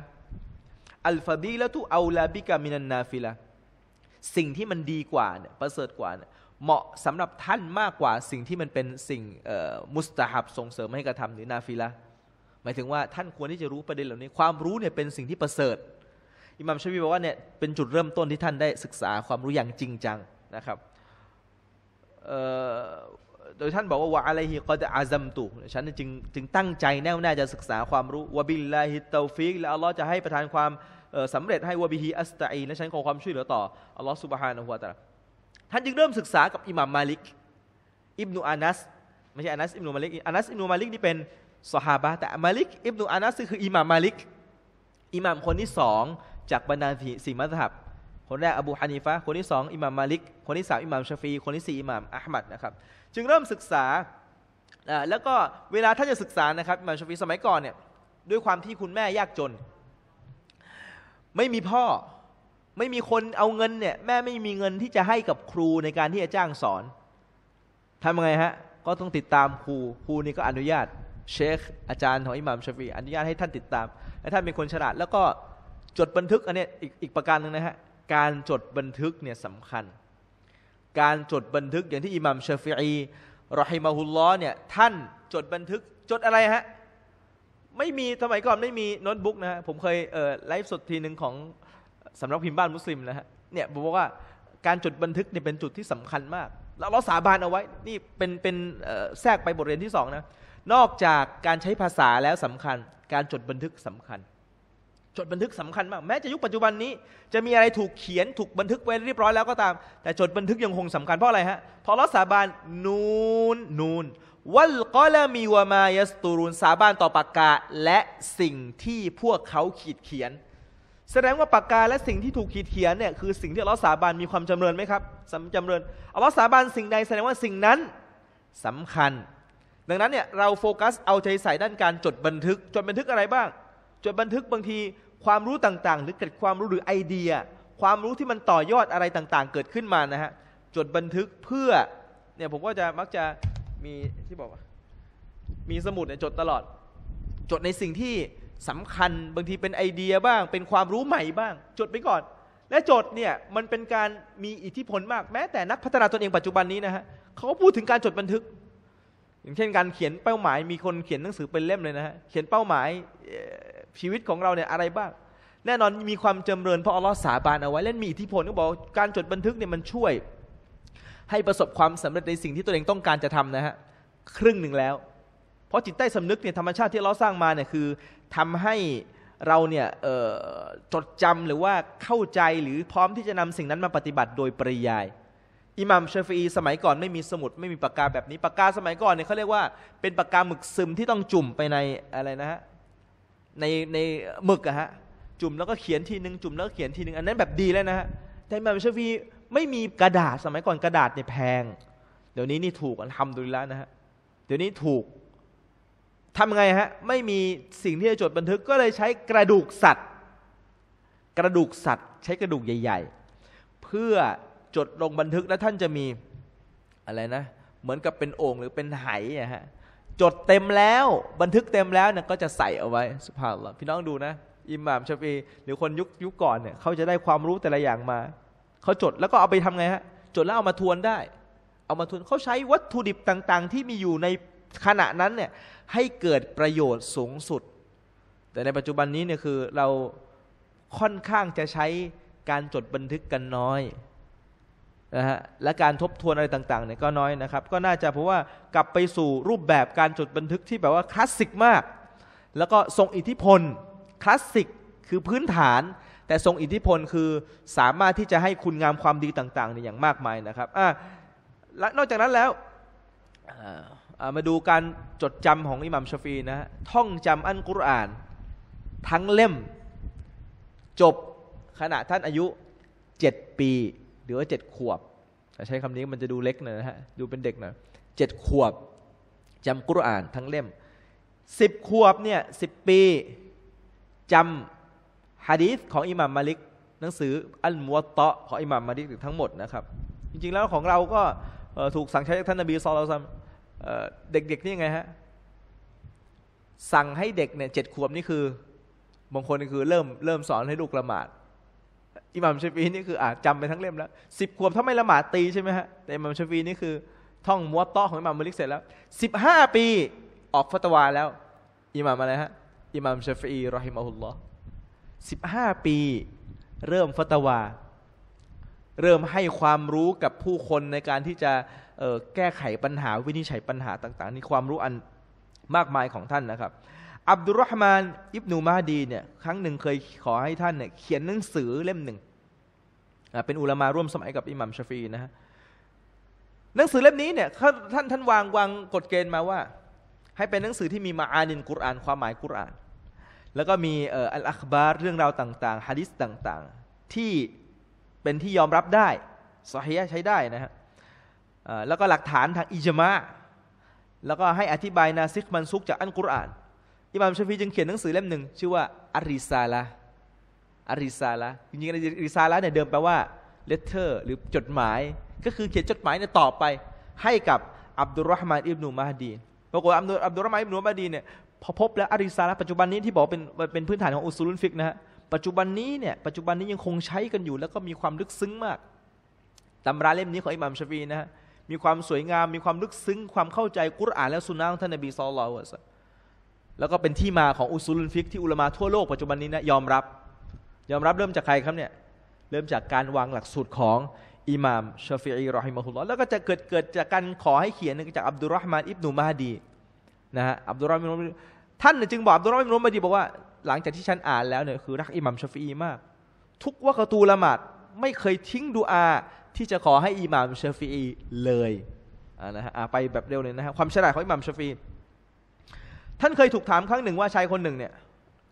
อัลฟาดีแล้วทุเอาลาบิกามินันนาฟิละสิ่งที่มันดีกว่าเนี่ยประเสริฐกว่าเนี่ยเหมาะสำหรับท่านมากกว่า สิ่งที่มันเป็นสิ่งมุสตาฮับส่งเสริมให้กระทำหรือนาฟิละ หมายถึงว่าท่านควรที่จะรู้ประเด็นเหล่านี้ ความรู้เนี่ยเป็นสิ่งที่ประเสริฐอิหมามชาวีบอกว่าเนี่ยเป็นจุดเริ่มต้นที่ท่านได้ศึกษาความรู้อย่างจริงจังนะครับโดยท่านบอกว่าวะอะไรฮิกอดอาซัมตุฉันจึงจึงตั้งใจแน่วแน่จะศึกษาความรู้วะบิลลาฮิตเตฟิกและอัลลอฮ์จะให้ประทานความสำเร็จให้วะบิฮีอัสตัยและฉันขอความช่วยเหลือต่ออัลลอฮฺสุบฮานะฮุวาตาท่านจึงเริ่มศึกษากับอิหม่ามมาลิก อิบนุอานัสไม่ใช่อานัสอิบนุมาลิกอานัสอิบนุมาลิกนี่เป็นสหายแต่มาลิกอิบนุอานัสคืออิหม่ามมาลิก อิหม่ามคนที่สองจากบรรดาสี่มัสฮับ คนแรกอบูฮานีฟะคนที่สองอิหม่ามมาลิกคนที่สามอิหม่ามชาฟีคนที่สี่อิหม่ามอห์มัดนะครับจึงเริ่มศึกษาแล้วก็เวลาท่านจะศึกษานะครับอิหม่ามชาฟีสมัยก่อนเนี่ยด้วยความที่คุณแม่ยากจนไม่มีพ่อไม่มีคนเอาเงินเนี่ยแม่ไม่มีเงินที่จะให้กับครูในการที่จะจ้างสอนทำยังไงฮะก็ต้องติดตามครูครูนี่ก็อนุญาตเชค อาจารย์ของอิหม่ามชฟีอนุญาตให้ท่านติดตามและท่านเป็นคนฉลาด แล้วก็จดบันทึกอันนี้อีกอีกประการหนึ่งนะฮะการจดบันทึกเนี่ยสำคัญ การจดบันทึกอย่างที่อิหม่ามชฟีรอฮิมาฮุลลอเนี่ยท่านจดบันทึกจดอะไรฮะไม่มี สมัยก่อน ไม่มีโน้ตบุ๊กนะ ผมเคยเออไลฟ์สดทีหนึ่งของสำนักพิมพ์บ้านมุสลิมนะฮะเนี่ยผมบอกว่าการจดบันทึกเนี่ยเป็นจุดที่สำคัญมากเราเราสาบานเอาไว้ นี่เป็นเป็นแทรกไปบทเรียนที่สองนะ นอกจากการใช้ภาษาแล้วสำคัญ การจดบันทึกสำคัญ จดบันทึกสำคัญมาก แม้จะยุคปัจจุบันนี้จะมีอะไรถูกเขียนถูกบันทึกไว้เรียบร้อยแล้วก็ตาม แต่จดบันทึกยังคงสำคัญเพราะอะไรฮะพอเราสาบานนูนนูนวัลกอลามีวามายสตูรุนสาบานต่อปากกาและสิ่งที่พวกเขาขีดเขียน แสดงว่าปากกาและสิ่งที่ถูกขีดเขียนเนี่ยคือสิ่งที่อัลลอฮ์สาบานมีความจำเริญไหมครับสำจำเริญอัลลอฮ์สาบานสิ่งใดแสดงว่าสิ่งนั้นสำคัญ ดังนั้นเนี่ยเราโฟกัส เอาใจใส่ด้านการจดบันทึกจดบันทึกอะไรบ้าง จดบันทึกบางทีความรู้ต่างๆ หรือเกิดความรู้หรือไอเดีย ความรู้ที่มันต่อยอดอะไรต่างๆ เกิดขึ้นมานะฮะจดบันทึกเพื่อเนี่ยผมก็จะมักจะมีที่บอกว่ามีสมุดเนี่ยจดตลอด จดในสิ่งที่สำคัญบางที เป็นไอเดียบ้าง เป็นความรู้ใหม่บ้าง จดไปก่อน และจดเนี่ยมันเป็นการมีอิทธิพลมากแม้แต่นักพัฒนาตนเองปัจจุบันนี้นะฮะเขาก็พูดถึงการจดบันทึก อย่างเช่นการเขียนเป้าหมายมีคนเขียนหนังสือเป็นเล่มเลยนะฮะเขียนเป้าหมายชีวิตของเราเนี่ยอะไรบ้าง แน่นอนมีความจำเริญเพราะอัลลอฮ์สาบานเอาไว้และมีอิทธิพลก็บอกการจดบันทึกเนี่ยมันช่วยให้ประสบความสำเร็จในสิ่งที่ตัวเองต้องการจะทำนะฮะครึ่งหนึ่งแล้ว เพราะจิตใต้สำนึกเนี่ยธรรมชาติที่เราสร้างมาเนี่ยคือทำให้เราเนี่ยจดจำหรือว่าเข้าใจหรือพร้อมที่จะ นำสิ่งนั้นมาปฏิบัติโดยปริยาย อิหมัมเชฟีสมัยก่อนไม่มีสมุดไม่มีปากกาแบบนี้ ปากกาสมัยก่อนเนี่ยเขาเรียกว่าเป็นปากกาหมึกซึมที่ต้องจุ่มไปในอะไรนะฮะในในหมึกอะฮะจุ่มแล้วก็เขียนทีนึงจุ่มแล้วเขียนทีนึงอันนั้นแบบดีแล้วนะฮะแต่อิหมัมเชฟีไม่มีกระดาษสมัยก่อนกระดาษเนี่ยแพง เดี๋ยวนี้นี่ถูกทำดแลิละนะฮะ เดี๋ยวนี้ถูกทำไงฮะไม่มีสิ่งที่จะจดบันทึกก็เลยใช้กระดูกสัตว์กระดูกสัตว์ ใช้กระดูกใหญ่ๆ เพื่อจดลงบันทึกแล้ว ท่านจะมีอะไรนะ เหมือนกับเป็นโอ่งหรือเป็นไหฮะจดเต็มแล้วบันทึกเต็มแล้วเนี่ยก็จะใส่เอาไว้สุภาพพี่น้องดูนะอิหม่ามชาฟีหรือคนยุคยุคก่อนเนี่ย เขาจะได้ความรู้แต่ละอย่างมาเขาจดแล้วก็เอาไปทำไงฮะจดแล้วเอามาทวนได้ เอามาทวนเขาใช้วัตถุดิบต่างๆ ที่มีอยู่ในขณะนั้นเนี่ยให้เกิดประโยชน์สูงสุด แต่ในปัจจุบันนี้เนี่ยคือเราค่อนข้างจะใช้การจดบันทึกกันน้อยนะฮะและการทบทวนอะไรต่าง ๆ เนี่ยก็น้อยนะครับ ก็น่าจะเพราะว่ากลับไปสู่รูปแบบการจดบันทึกที่แบบว่าคลาสสิกมาก แล้วก็ทรงอิทธิพลคลาสสิกคือพื้นฐานแต่ทรงอิทธิพลคือสามารถที่จะให้คุณงามความดีต่างๆในอย่างมากมายนะครับอ่ะนอกจากนั้นแล้วมาดูการจดจำของอิหมัมชฟีนะท่องจำอันกุรอาน ทั้งเล่ม จบขณะท่านอายุเจ็ดปี หรือว่าเจ็ดขวบใช้คำนี้มันจะดูเล็กหน่อยนะฮะดูเป็นเด็กหน่อยเจ็ดขวบจำกุรอาน ทั้งเล่มสิบขวบเนี่ยสิบปีจำะดีษของอิหมัมมาลิกหนังสืออัลมัวตาะของอิหมัมมาลิกทั้งหมดนะครับจริงๆแล้วของเราก็ถูกสั่งใช้จากท่านนบีซอลเราซัมเด็กๆนี่ไงฮะ สั่งให้เด็กเนี่ยเจ็ดขวบนี่คือบางคนนี่คือเริ่มเริ่มสอนให้ลูกละหมาดอิหมัมชฟีนี่คืออาจจำไปทั้งเล่มแล้วสิบขวบถ้าไม่ละหมาดตีใช่ไหมฮะแต่อิหมัมชฟีนี่คือท่องมัวตาอของอิหมัมมาลิกเสร็จแล้วสิบห้าปีออกฟัตวาแล้ว อิหมัมอะไรฮะอิหมัมชฟีรอฮิมะฮุลลอฮ์15ปีเริ่มฟัตวา เริ่มให้ความรู้กับผู้คนในการที่จะแก้ไขปัญหาวินิจฉัยปัญหาต่างๆ นี่ความรู้อันมากมายของท่านนะครับ อับดุลรหมานอิบนูมาดีเนี่ยครั้งหนึ่งเคยขอให้ท่านเนี่ยเขียนหนังสือเล่มหนึ่งเป็นอุลามาร่วมสมัยกับอิหมัมชฟีนะฮะหนังสือเล่มนี้เนี่ยท่านท่านวางวางกฎเกณฑ์มาว่า ให้เป็นหนังสือที่มีมาอานินกุรานความหมายกุรอานแล้วก็มีอัลอัคบาร์เรื่องราวต่างๆฮะดิษต่างๆ ที่เป็นที่ยอมรับได้สฮีใช้ได้นะฮะแล้วก็หลักฐานทางอิจมาแล้วก็ให้อธิบายนาซิกมันซุกจากอันกุรอานอิบมามชฟีจึงเขียนหนังสือเล่มหนึ่ง ชื่อว่าอาริซาละอาริซาละจริงๆอาริซาละเนี่ยเดิมแปลว่าเลเทอร์หรือจดหมาย ก็คือเขียนจดหมายเนี่ยตอบไปให้กับอับดุลรหมานอิบนุมาฮดีปรากฏอับดุลอับดุลรหมานอิบนุมาฮดีเนี่ยพอพบแล้วอาริสาระปัจจุบันนี้ที่บอกเป็นเป็นพื้นฐานของอุซูลุนฟิกนะฮะปัจจุบันนี้เนี่ยปัจจุบันนี้ยังคงใช้กันอยู่ แล้วก็มีความลึกซึ้งมากตำราเล่มนี้ของอิหม่ามชฟีนะฮะมีความสวยงามมีความลึกซึ้ง ความเข้าใจกุรอานและสุนัขของท่านนบีซอลลอฮ์แล้วก็เป็นที่มาของอุซูลุนฟิกที่อุลามาทั่วโลกปัจจุบันนี้นะยอมรับ ยอมรับเริ่มจากใครครับเนี่ยเริ่มจากการวางหลักสูตรของอิหม่ามชฟีอรอฮิมะฮุลลอ์แล้วก็จะเกิดเกิดจากการขอให้เขียนจากอับดุลร์มานอิบนุมาดีนะฮะอับดุลรอฮ์มินุมท่านจึงบอกอับดุลรอฮ์มินอุมบดีบอกว่าหลังจากที่ฉันอ่านแล้วเนี่ยคือรักอิหมัมชฟีมาก ทุกวักตูละหมาดไม่เคยทิ้งดูอา ที่จะขอให้อิหมัมชฟีเลยนะฮะไปแบบเร็วเลยนะฮะความฉลาดของอิหมัมชฟี ท่านเคยถูกถามครั้งหนึ่งว่าชายคนหนึ่งเนี่ย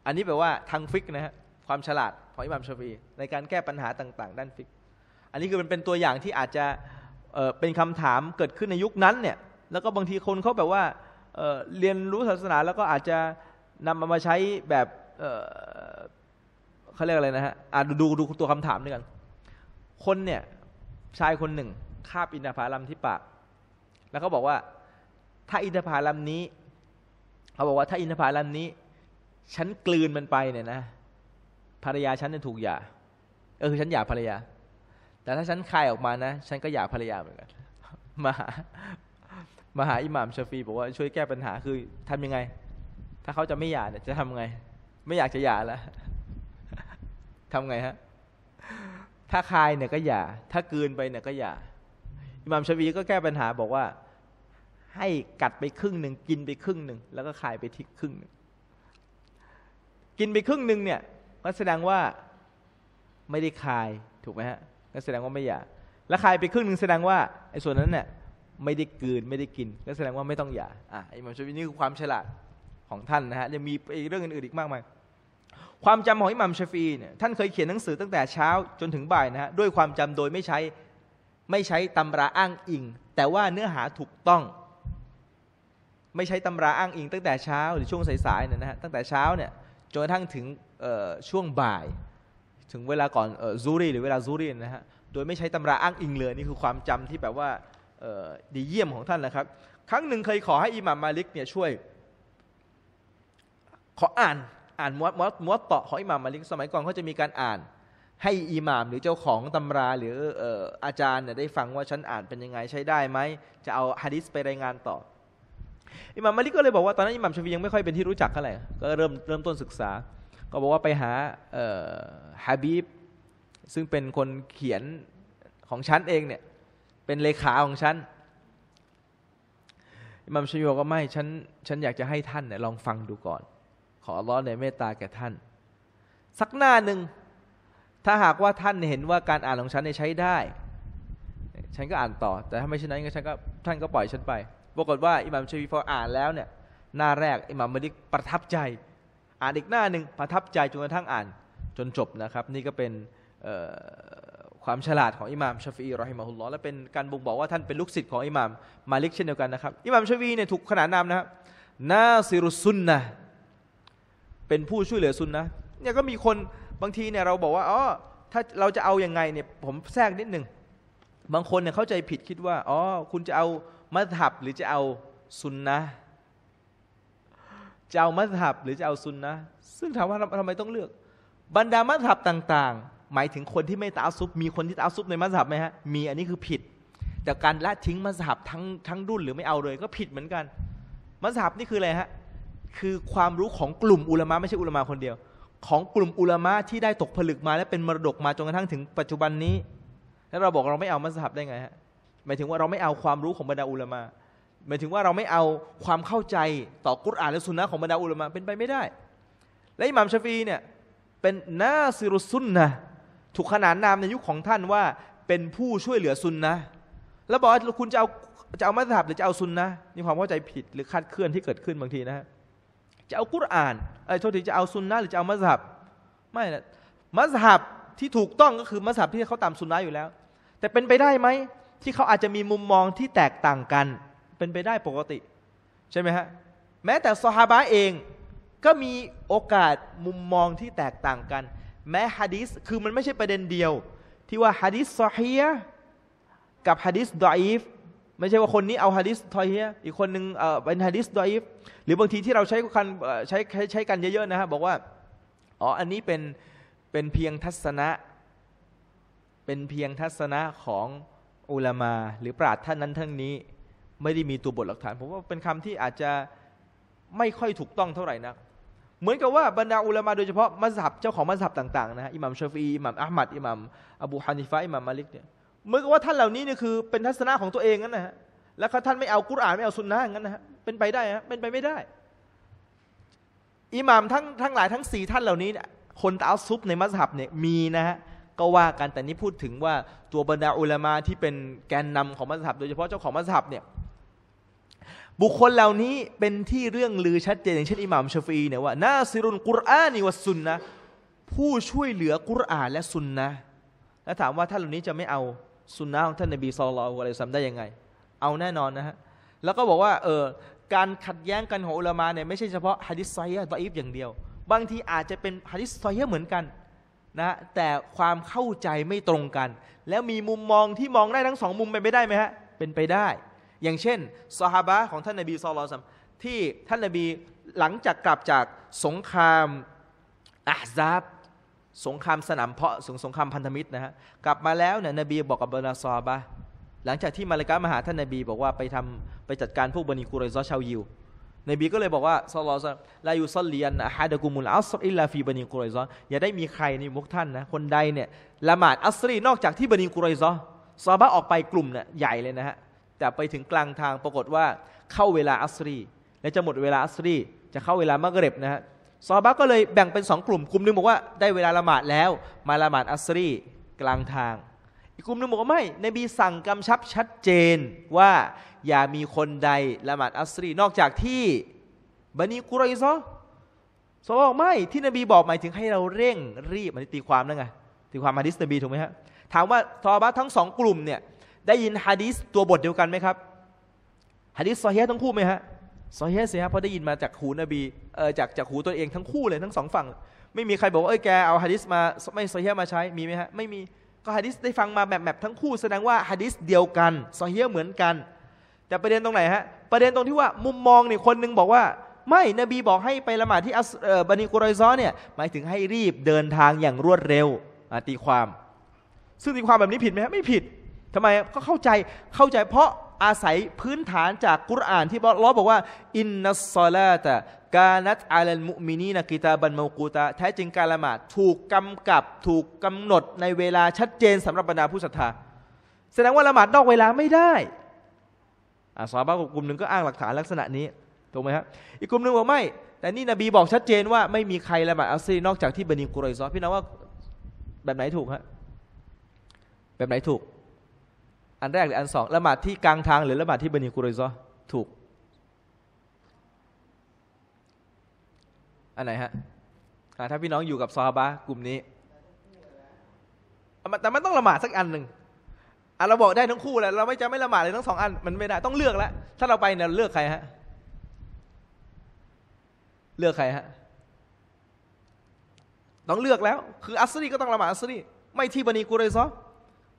อันนี้แปลว่าทางฟิกนะฮะความฉลาดของอิหมัมชฟี ในการแก้ปัญหาต่าง ๆ ด้านฟิก อันนี้คือเป็นตัวอย่างที่อาจจะเป็นคำถามเกิดขึ้นในยุคนั้นเนี่ยแล้วก็บางทีคนเขาแบบว่าเรียนรู้ศาสนาแล้วก็อาจจะนำมาใช้แบบเขาเรียกอะไรนะฮะอ่ะดูดูตัวคำถามด้วยกัน คนเนี่ยชายคนหนึ่งคาบอินทผลัมที่ปากแล้วเขาบอกว่าถ้าอินทผลัมนี้เขาบอกว่าถ้าอินทผลัมนี้ ฉันกลืนมันไปเนี่ยนะ ภรรยาฉันจะถูกหย่าเออฉันหย่าภรรยา แต่ถ้าฉันคายออกมานะฉันก็หย่าภรรยาเหมือนกัน มามาหาอิหม่ามชาฟีบอกว่าช่วยแก้ปัญหาคือ ทำยังไง ถ้าเขาจะไม่หย่าเนี่ย จะทำไง ไม่อยากจะหย่าแล้วทำไงฮะถ้าคายเนี่ยก็หย่า ถ้าเกินไปเนี่ย ก็หย่า อิหม่ามชาฟีก็แก้ปัญหา บอกว่า ให้กัดไปครึ่งหนึ่งกินไปครึ่งหนึ่งแล้วก็คายไปทิ้งครึ่งหนึ่งกินไปครึ่งหนึ่งเนี่ยก็แสดงว่าไม่ได้คายถูกไหมฮะก็แสดงว่าไม่หย่า แล้วคายไปครึ่งหนึ่งแสดงว่าไอ้ส่วนนั้นเนี่ยไม่ได้กืนไม่ได้กินก็แสดงว่าไม่ต้องหย่าอ่ะไอ้มัมชาฟีนี่คือความฉลาดของท่านนะฮะยังมีเรื่องอื่นอีกมากมายความจำของอิหมัมชาฟีเนี่ยท่านเคยเขียนหนังสือตั้งแต่เช้าจนถึงบ่ายนะฮะด้วยความจำโดยไม่ใช้ไม่ใช้ตำราอ้างอิง แต่ว่าเนื้อหาถูกต้อง ไม่ใช้ตำราอ้างอิง ตั้งแต่เช้า หรือช่วงสายๆเนี่ยนะฮะตั้งแต่เช้าเนี่ยจนกระทั่งถึงช่วงบ่ายถึงเวลาก่อนซูรีหรือเวลาซูรีนะฮะโดยไม่ใช้ตำราอ้างอิงเลยนี่คือความจำที่แบบว่าดีเยี่ยมของท่านนะครับ ครั้งหนึ่งเคยขอให้อิหม่ามมาลิกเนี่ยช่วย ขออ่านอ่านมวดมวดมวดต่อของอิหม่ามมาลิก สมัยก่อนเขาจะมีการอ่าน ให้อิหม่ามหรือเจ้าของตำราหรืออาจารย์เนี่ยได้ฟังว่าฉันอ่านเป็นยังไงใช้ได้ไหมจะเอาฮะดิษไปรายงานต่ออิหม่ามมาลิกก็เลยบอกว่าตอนนั้นอิหม่ามชวียังไม่ค่อยเป็นที่รู้จักเท่าไหร่ก็เริ่มเริ่มต้นศึกษา ก็บอกว่าไปหาฮะบีบ ซึ่งเป็นคนเขียนของฉันเองเนี่ยเป็นเลขาของฉัน อิมัมชโยก็ไม่ ฉัน ฉันอยากจะให้ท่านเนี่ยลองฟังดูก่อน ขอร้อนในเมตตาแก่ท่าน สักหน้าหนึ่งถ้าหากว่าท่านเห็นว่าการอ่านของฉันเนี่ยใช้ได้ ฉันก็อ่านต่อ แต่ถ้าไม่เช่นนั้นก็ฉันก็ ท่านก็ปล่อยฉันไป ปรากฏว่าอิมัมชโยพออ่านแล้วเนี่ย หน้าแรกอิมัมมาลิกประทับใจ อ่านอีกหน้าหนึ่งประทับใจจนกระทั่งอ่านจนจบนะครับ นี่ก็เป็นความฉลาดของอิหม่ามชาฟีรอฮิมาฮุลลอและเป็นการบ่งบอกว่าท่านเป็นลูกศิษย์ของอิหม่ามมาลิกเช่นเดียวกันนะครับ อิหม่ามชาฟีเนี่ยถูกขนานนามนะครับนาซิรุสุนนะเป็นผู้ช่วยเหลือซุนนะเนี่ยก็มีคนบางทีเนี่ยเราบอกว่าอ๋อถ้าเราจะเอาอยัางไงเนี่ยผมแทรกนิดหนึ่งบางคนเนี่ยเข้าใจผิดคิดว่าอ๋อคุณจะเอามัธยับหรือจะเอาซุนนะจะเอามัธยับหรือจะเอาซุนนะซึ่งถามว่าทำไมต้องเลือก บรรดามัธยับต่างหมายถึงคนที่ไม่ตาซุบ มีคนที่ตาซุบในมัสฮับไหมฮะ มี อันนี้คือผิด แต่การละทิ้งมัสฮับทั้งทั้งรุ่นหรือไม่เอาเลย ก็ผิดเหมือนกัน มัสฮับนี่คืออะไรฮะ คือความรู้ของกลุ่มอุลามะไม่ใช่อุลามะคนเดียว ของกลุ่มอุลามะที่ได้ตกผลึกมาและเป็นมรดกมาจนกระทั่งถึงปัจจุบันนี้ แล้วเราบอกเราไม่เอามัสฮับได้ไงฮะ หมายถึงว่าเราไม่เอาความรู้ของบรรดาอุลามะหมายถึงว่าเราไม่เอาความเข้าใจต่อกุรอานและสุนนะของบรรดาอุลามะเป็นไปไม่ได้ และอิหม่ามชฟีเนี่ยเป็นนาซิรุสุนนะถูกขนานนามในยุคของท่านว่าเป็นผู้ช่วยเหลือซุนนะแล้วบอกว่าคุณจะเอาจะเอามัสยิดหรือจะเอาซุนนะนี่ความเข้าใจผิดหรือคาดเคลื่อนที่เกิดขึ้นบางทีนะจะเอากุรอานไอ้โทษทีจะเอาซุนนะหรือจะเอามัสยิดไม่นะมัสยิดที่ถูกต้องก็คือมัสยิดที่เขาตามซุนนะอยู่แล้ว แต่เป็นไปได้ไหมที่เขาอาจจะมีมุมมองที่แตกต่างกัน เป็นไปได้ปกติใช่ไหมฮะแม้แต่ซอฮาบะเองก็มีโอกาสมุมมองที่แตกต่างกันแม้ฮะดิษคือมันไม่ใช่ประเด็นเดียวที่ว่าฮะดิษซอฮียกับฮะดิษดอยีฟไม่ใช่ว่าคนนี้เอาฮะดิษทอยฮียอีกคนหนึ่งเป็นฮะดิษดอยีฟหรือบางทีที่เราใช้กันใช้ใช้กันเยอะๆนะฮะบอกว่าอ๋ออันนี้เป็นเป็นเพียงทัศนะเป็นเพียงทัศนะของอุลามาหรือปราชญ์ท่านนั้นทั้งนี้ไม่ได้มีตัวบทหลักฐานผมว่าเป็นคำที่อาจจะไม่ค่อยถูกต้องเท่าไหร่นะเหมือนกับว่าบรรดาอุลามาโดยเฉพาะมัสฮับเจ้าของมัสฮับต่างๆนะฮะอิหมัมชาฟีอิหมัมอัลมัดอิหมัมอบูฮานิฟะอิหมัมมาลิกเนี่ยเหมือนกับว่าท่านเหล่านี้เนี่ยคือ เป็นทัศนะของตัวเองนั่นนะฮะแล้วท่านไม่เอากุรอานไม่เอาสุนนะงั้นนะฮะเป็นไปได้ฮะเป็นไปไม่ได้อิหมัมทั้งทั้งหลายทั้งสี่ท่านเหล่านี้ คนตาซุปในมัสฮับเนี่ยมีนะฮะก็ว่ากันแต่นี้พูดถึงว่าตัวบรรดาอุลามาที่เป็นแกนนำของมัสฮับโดยเฉพาะเจ้าของมัสฮับเนี่ยบุคคลเหล่านี้เป็นที่เรื่องลือชัดเจนอย่างเช่น อิหม่ามชฟีเนี่ยว่า นาซิรุนกุรอานีวะซุนนะ ผู้ช่วยเหลือกุรอานและซุนนะแล้วถามว่าท่านเหล่านี้จะไม่เอาซุนนะของท่านนบีซอลลัลนอะไรซัมได้ยังไง เอาแน่นอนนะฮะ แล้วก็บอกว่าเออการขัดแย้งกันของอุลามาเนี่ยไม่ใช่เฉพาะฮะดิษไซยะตออีฟอย่างเดียว บางทีอาจจะเป็นฮะดิษไซยะเหมือนกันนะแต่ความเข้าใจไม่ตรงกัน แล้วมีมุมมองที่มองได้ทั้งสองมุมเป็นไปได้ไหมฮะเป็นไปได้อย่างเช่นสฮาบะของท่านนบีซอลสัมที่ท่านนบีหลังจากกลับจากสงครามอาซาบสงครามสนามเพาะสงสงครามพันธมิตรนะฮะกลับมาแล้วเนี่ยนบีบอกกับบรรดาซอบะหลังจากที่มาลิกามาหาท่านนบีบอกว่าไปทำไปจัดการพวกบันิกูรอยซอชาวยิวนบีก็เลยบอกว่าซอลลลายูซอลียนอาฮาดะกุมุลอัสรอิลลาฟีบันิกุรอยซออย่าได้มีใครในพวกท่านนะคนใดเนี่ยละหมาดอัสรีนอกจากที่บันิกุรอยซอซอบะออกไปกลุ่มเนี่ยใหญ่เลยนะฮะแต่ไปถึงกลางทางปรากฏว่าเข้าเวลาอัสรี และจะหมดเวลาอัสรี จะเข้าเวลามะกเร็บนะฮะซอบะก็เลยแบ่งเป็นสองกลุ่มกลุ่มนึงบอกว่าได้เวลาละหมาดแล้วมาละหมาดอัสรีกลางทาง อีกกลุ่มนึงบอกว่าไม่นบีสั่งกำชับชัดเจนว่าอย่ามีคนใดละหมาดอัสรีนอกจากที่บันิกุรอิซอซอบบอกไม่ที่นบีบอกหมายถึงให้เราเร่งรีบมันตีความนั่นไงตีความมาดิสนบีถูกไหมฮะถามว่าซอบะทั้งสองกลุ่มเนี่ยได้ยินฮะดีสตัวบทเดียวกันไหมครับฮะดีสซอเฮียทั้งคู่ไหมฮะซอเฮียสิฮะเพราะได้ยินมาจากหูนบีเออจากจากหูตัวเองทั้งคู่เลยทั้งสองฝั่ง ไม่มีใครบอกว่าเอ้ยแกเอาฮะดีสมาไม่ซอเฮียมาใช้มีไหมฮะไม่มีก็ฮะดิษได้ฟังมาแบบแบบทั้งคู่แสดงว่าฮะดิษเดียวกันซอเฮียเหมือนกัน แต่ประเด็นตรงไหนฮะประเด็นตรงที่ว่ามุมมองเนี่ยคนนึงบอกว่า ไม่นบีบอกให้ไปละหมาดที่อัสบันิกรอยซอเนี่ยหมายถึงให้รีบเดินทางอย่างรวดเร็วตีความ ซึ่งตีความแบบนี้ผิดไหมฮะไม่ผิดทำไม ก็เข้าใจเข้าใจเพราะอาศัยพื้นฐานจากกุรอานที่ล้อบอกว่า อินนัสซาลาตะ กานัตอาลัลมุมินีนกิตาบันมูกูตะแท้จริงการละหมาดถูกกำกับ ถูกกาหนดในเวลาชัดเจนสำหรับบรรดาผู้ศรัทธาแสดงว่าละหมาดนอกเวลาไม่ได้อาสอบ้ากลุ่มหนึ่งก็อ้างหลักฐานลักษณะนี้ ถูกไหมครับ อีกกลุ่มหนึ่งบอกไม่ แต่นี่นบีบอกชัดเจน ว่าไม่มีใครละหมาดอัลซีนอกจากที่บันิกุรอยซอพี่น้องว่าแบบไหนถูกฮะแบบไหนถูกอันแรกหรืออันสองละหมาดที่กลางทางหรือละหมาดที่บันิกุริซอถูก อันไหนฮะถ้าพี่น้องอยู่กับซอฮาบะกลุ่มนี้แต่มันต้องละหมาดสักอันหนึ่งเราบอก ได้ทั้งคู่แหละเราไม่จะไม่ละหมาดเลยทั้งสองอันมัน ไม่ได้ต้องเลือกแล้วถ้าเราไปเนี่ยเลือกใครฮะเลือกใครฮะต้องเลือกแล้ว คือ อัสรีก็ต้องละหมาดอัสรีไม่ที่บันิกุริซอ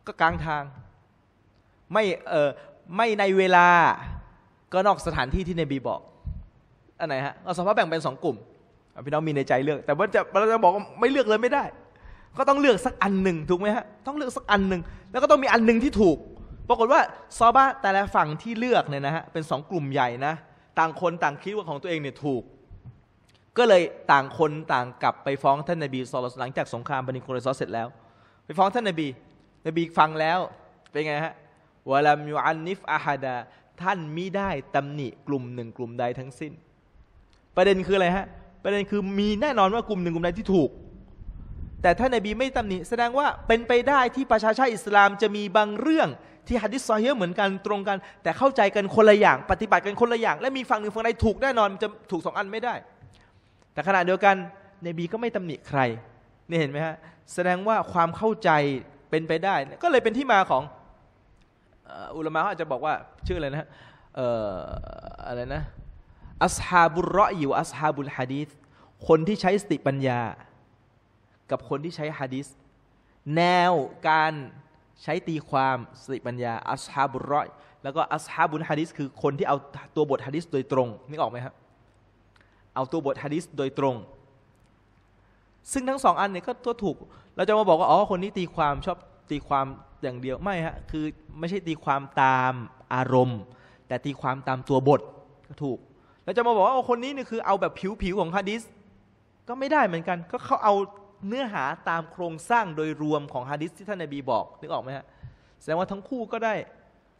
ก็กลางทางไม่เออไม่ในเวลา ก็นอกสถานที่ที่นบีบอก อันไหนฮะเราสภมารแบ่งเป็นสองกลุ่มพี่น้องมีในใจเลือก แต่ว่าจะเราจะบอกว่าไม่เลือกเลยไม่ได้ ก็ต้องเลือกสักอันหนึ่งถูกไหมฮะ ต้องเลือกสักอันหนึ่ง แล้วก็ต้องมีอันหนึ่งที่ถูก ปรากฏว่าซาบะแต่ละฝั่งที่เลือกเนี่ยนะฮะ เป็นสองกลุ่มใหญ่นะ ต่างคนต่างคิดว่าของตัวเองเนี่ยถูก ก็เลยต่างคนต่างกลับไปฟ้องท่านนบีสอลหลังจากสงครามบันิโครซอเสร็จแล้ว ไปฟ้องท่านนบีนบีฟังแล้วเป็นไงฮะวะลัมยูอันนิฟอาฮดาท่านมิได้ตำหนิกลุ่มหนึ่งกลุ่มใดทั้งสิ้น ประเด็นคืออะไรฮะ ประเด็นคือมีแน่นอนว่ากลุ่มหนึ่งกลุ่มใดที่ถูก แต่ท่านนบีไม่ตำหนิแสดงว่าเป็นไปได้ที่ประชาชาติอิสลามจะมีบางเรื่อง ที่ฮัดดิสซอเฮเหมือนกันตรงกัน แต่เข้าใจกันคนละอย่าง ปฏิบัติกันคนละอย่าง และมีฝั่งหนึ่งฝั่งใดถูกแน่นอนจะถูกสองอันไม่ได้ แต่ขณะเดียวกันนบีก็ไม่ตำหนิใครนี่เห็นไหมฮะแสดงว่าความเข้าใจเป็นไปได้ก็เลยเป็นที่มาของอุลมะเขาอาจจะบอกว่าชื่ออะไรนะเอ่ออะไรนะอัสฮาบุรออยู่อัสฮาบุลฮะดีษคนที่ใช้สติปัญญา กับคนที่ใช้ฮะดีษแนวการใช้ตีความสติปัญญาอัสฮาบุรอย แล้วก็อัสฮาบุลฮะดิษคือคนที่เอาตัวบทฮะดิษโดยตรงนึกออกไหมครับเอาตัวบทฮะดิษโดยตรง ซึ่งทั้งสองอันเนี่ยก็ถูก เราจะมาบอกว่าอ๋อคนนี้ตีความชอบตีความอย่างเดียวไม่ฮะคือไม่ใช่ตีความตามอารมณ์ แต่ตีความตามตัวบทถูกแล้วจะมาบอกว่าอคนนี้นี่คือเอาแบบผิวๆของฮะดิษก็ไม่ได้เหมือนกันก็เขาเอาเนื้อหาตามโครงสร้างโดยรวมของฮะดิษที่ท่านนบีบอกนึกออกไหมฮะแสดงว่าทั้งคู่ก็ได้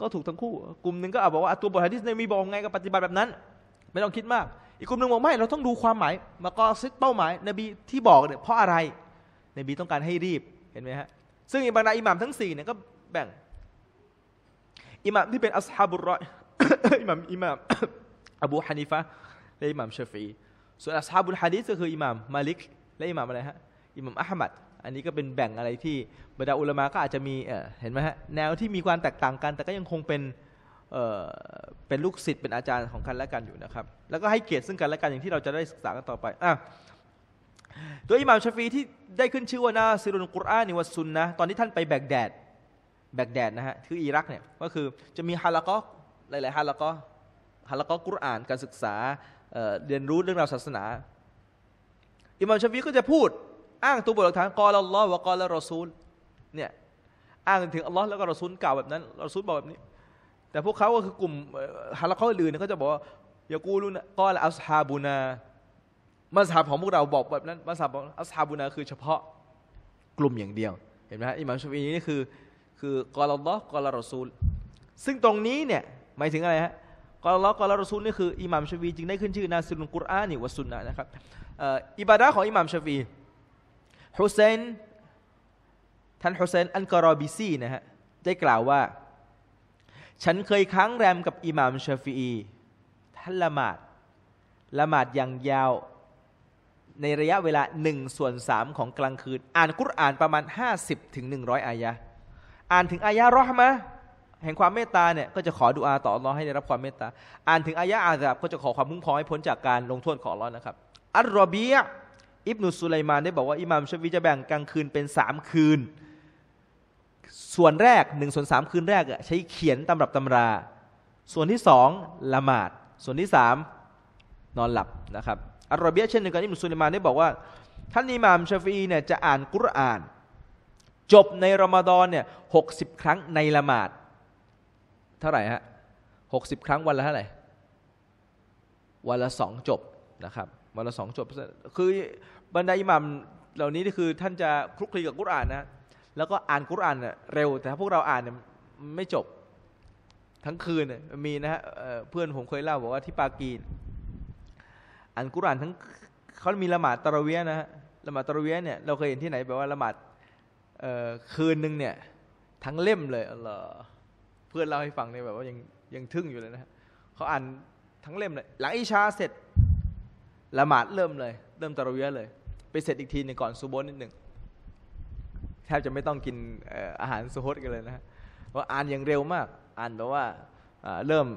ก็ถูกทั้งคู่กลุ่มหนึ่งก็เอาบอกว่าตัวบทฮะดิษนบีบอกไงก็ปฏิบัติแบบนั้น ไม่ต้องคิดมาก อีกกลุ่มหนึ่งบอกไม่เราต้องดูความหมายมาก็ซิดเป้าหมายนบีที่บอกเนี่ยเพราะอะไรนบีต้องการให้รีบเห็นไหมฮะซึ่งบรรดาอิหมัามทั้งสี่เนี่ยก็แบ่งอิหมัามที่เป็นอัสฮาบุรอยอิหมัามอิหมัามอบูฮานิฟะและอิหมัามชฟีส่วนอัสฮาบุลฮะดีสก็คืออิหมัามมาลิกและอิหมัามอะไรฮะอิหมัามอัฮมัดอันนี้ก็เป็นแบ่งอะไรที่บรรดาอุลามะก็อาจจะมีเห็นไหมฮะแนวที่มีความแตกต่างกัน แต่ก็ยังคงเป็นเป็นลูกศิษย์เป็นอาจารย์ของกันและกันอยู่นะครับแล้วก็ให้เกียรติซึ่งกันและกันอย่างที่เราจะได้ศึกษากันต่อไปอ่ะโดยอิหม่ามชาฟีที่ได้ขึ้นชื่อว่านาซิรุนกุรอานวะซุนนะตอนที่ท่านไปแบกแดดแบกแดดนะฮะคืออิรักเนี่ยก็คือจะมีฮาละกอหลายๆฮาละกอฮาละกอกุรอานการศึกษาเรียนรู้เรื่องราวศาสนา อิหม่ามชาฟีก็จะพูดอ้างตัวบทหลักฐานกอลลอฮ์วะกอลรอซูลเนี่ยอ้างถึงอัลลอฮ์แล้วก็รอซูลกล่าวแบบนั้นรอซูลบอกแบบนี้แต่พวกเขาก็คือกลุ่มฮาละกออื่นๆก็จะบอกว่ายากูรุนกอลอัสฮาบูนามัสฮับของพวกเราบอกแบบนั้นมัสฮับของอัสฮาบุนาคือเฉพาะกลุ่มอย่างเดียวเห็นไหมฮะอิหม่ามชูฟีนี่คือคือกอลลอฮ์กอลรอซูล ซึ่งตรงนี้เนี่ยหมายถึงอะไรฮะกอลลอฮ์กอลรอซูลนี่คืออิหม่ามชูฟีจึงได้ขึ้นชื่อ นาซิลุนกุรอาน่วะซุนนะนะครับอิบาดะของอิหม่ามชูฟีฮุเซนท่านฮุเซนอันกอรอบิซีนะฮะได้กล่าวว่าฉันเคยค้างแรมกับอิหม่ามชาฟีท่านละหมาดละหมาดอย่างยาวในระยะเวลา1ส่วน3ของกลางคืน อ่านกุรอานประมาณ 50ถึง100 อายะอ่านถึงอายะรอฮมะแห่งความเมตตาเนี่ยก็จะขอดุอาต่ออัลลอฮ์ให้ได้รับความเมตตา อ่านถึงอายะอาซาบก็จะขอความมุ่งพอให้พ้นจากการลงโทษของอัลลอฮ์นะครับ อัลรอบียอิบนุสุไลมานได้บอกว่า อิหม่ามชวีจะแบ่งกลางคืนเป็นสามคืน ส่วนแรกหนึ่งส่วนสามคืนแรกใช้เขียนตำรับตำรา ส่วนที่สองละหมาดส่วนที่สามนอนหลับนะครับอัลรอเบียเช่นเดียวกันอิมุสุลิมานได้บอกว่า ท่านอิหม่ามชาฟีเนี่ยจะอ่านกุรอาน จบในรอมฎอนเนี่ยหกสิบครั้งในละหมาดเท่าไหร่ฮะหกสิบครั้ง วันละเท่าไหร่วันละสองจบนะครับวันละสองจบ คือบรรดาอิหม่ามเหล่านี้นี่คือ ท่านจะคลุกคลีกับกุรอานนะแล้วก็อ่านกุรอานเร็ว แต่พวกเราอ่านเนี่ยไม่จบทั้งคืนมีนะฮะเพื่อนผมเคยเล่าบอกว่าที่ปากีนอ่านกุรานทั้งเขามีละหมาดตะระเวียนะฮะละหมาดตะระเวียเนี่ยเราเคยเห็นที่ไหนแบบว่าละหมาดคืนหนึ่งเนี่ยทั้งเล่มเลยเหรอเพื่อนเล่าให้ฟังเนี่ยแบบว่ายังยังทึ่งอยู่เลยนะเขาอ่านทั้งเล่มเลย หลังอิชาเสร็จละหมาดเริ่มเลย เริ่มตะระเวียเลยไปเสร็จอีกทีนึงก่อนซูโบนิดหนึ่งแทบจะไม่ต้องกินอาหารซูฮดกันเลยนะฮะว่าอ่านอย่างเร็วมากอ่านแปลว่าเริ่ม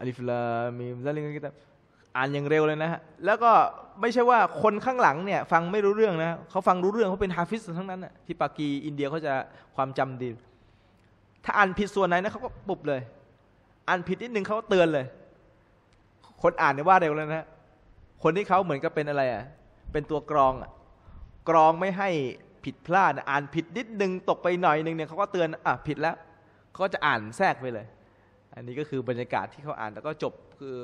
อลิฟลามีซาลิงกิตาอ่านอย่างเร็วเลยนะฮะ แล้วก็ไม่ใช่ว่าคนข้างหลังเนี่ย ฟังไม่รู้เรื่องนะ เขาฟังรู้เรื่องเขาเป็นฮาฟิสทั้งนั้นนะที่ปากีอินเดียเขาจะความจำดี ถ้าอ่านผิดส่วนไหนนะเขาก็ปุบเลย อ่านผิดนิดนึงเขาเตือนเลย คนอ่านเนี่ยว่าเร็วเลยนะคนที่เขาเหมือนกับเป็นอะไรอ่ะเป็นตัวกรองอกรองไม่ให้ผิดพลาด อ่านผิดนิดนึงตกไปหน่อยนึงเนี่ยเขาก็เตือน อ่ะผิดแล้วเขาจะอ่านแทรกไปเลย อันนี้ก็คือบรรยากาศที่เขาอ่านแล้วก็จบคือ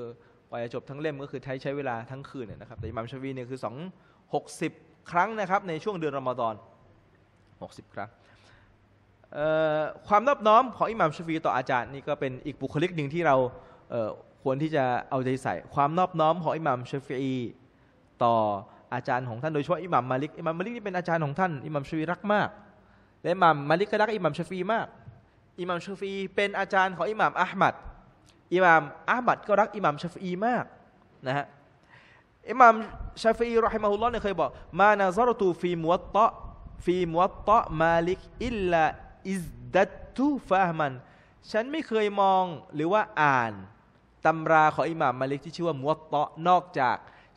ว่าจะจบทั้งเล่มก็คือใช้ใช้เวลาทั้งคืนนะครับแต่อิหมัมชาวีเนี่ยคือ2 60ครั้งนะครับในช่วงเดือนรอมฎอน60ครั้งความนอบน้อมของอิหมัมชาวีต่ออาจารย์นี่ก็เป็นอีกบุคลิกหนึ่งที่เราควรที่จะเอาใจใส่ ความนอบน้อมของอิหมัมชาฟี ต่ออาจารย์ของท่านโดยเฉพาะอิหมัมมาลิกอิหมัมมาลิกนี่เป็นอาจารย์ของท่านอิหมัมชาวีรักมากและอิหมัมมาลิกก็รักอิหมัมชาฟีมากอิหมัมชาฟีเป็นอาจารย์ของอิหมัมอัลมัดอิหมามอาบัดก็รักอิหมามชาฟีมากนะฮะอิหมามชาฟีรอฮิมาฮุลลอฮ์เนี่ยเคยบอกมานาซารตูฟีมุตตะฟีมุตตะมาลิกอิลลาอิซดัตตูฟาฮมันฉันไม่เคยมองหรือว่าอ่านตำราของอิหม่ามมาลิกที่ชื่อว่ามุวัตะนอกจาก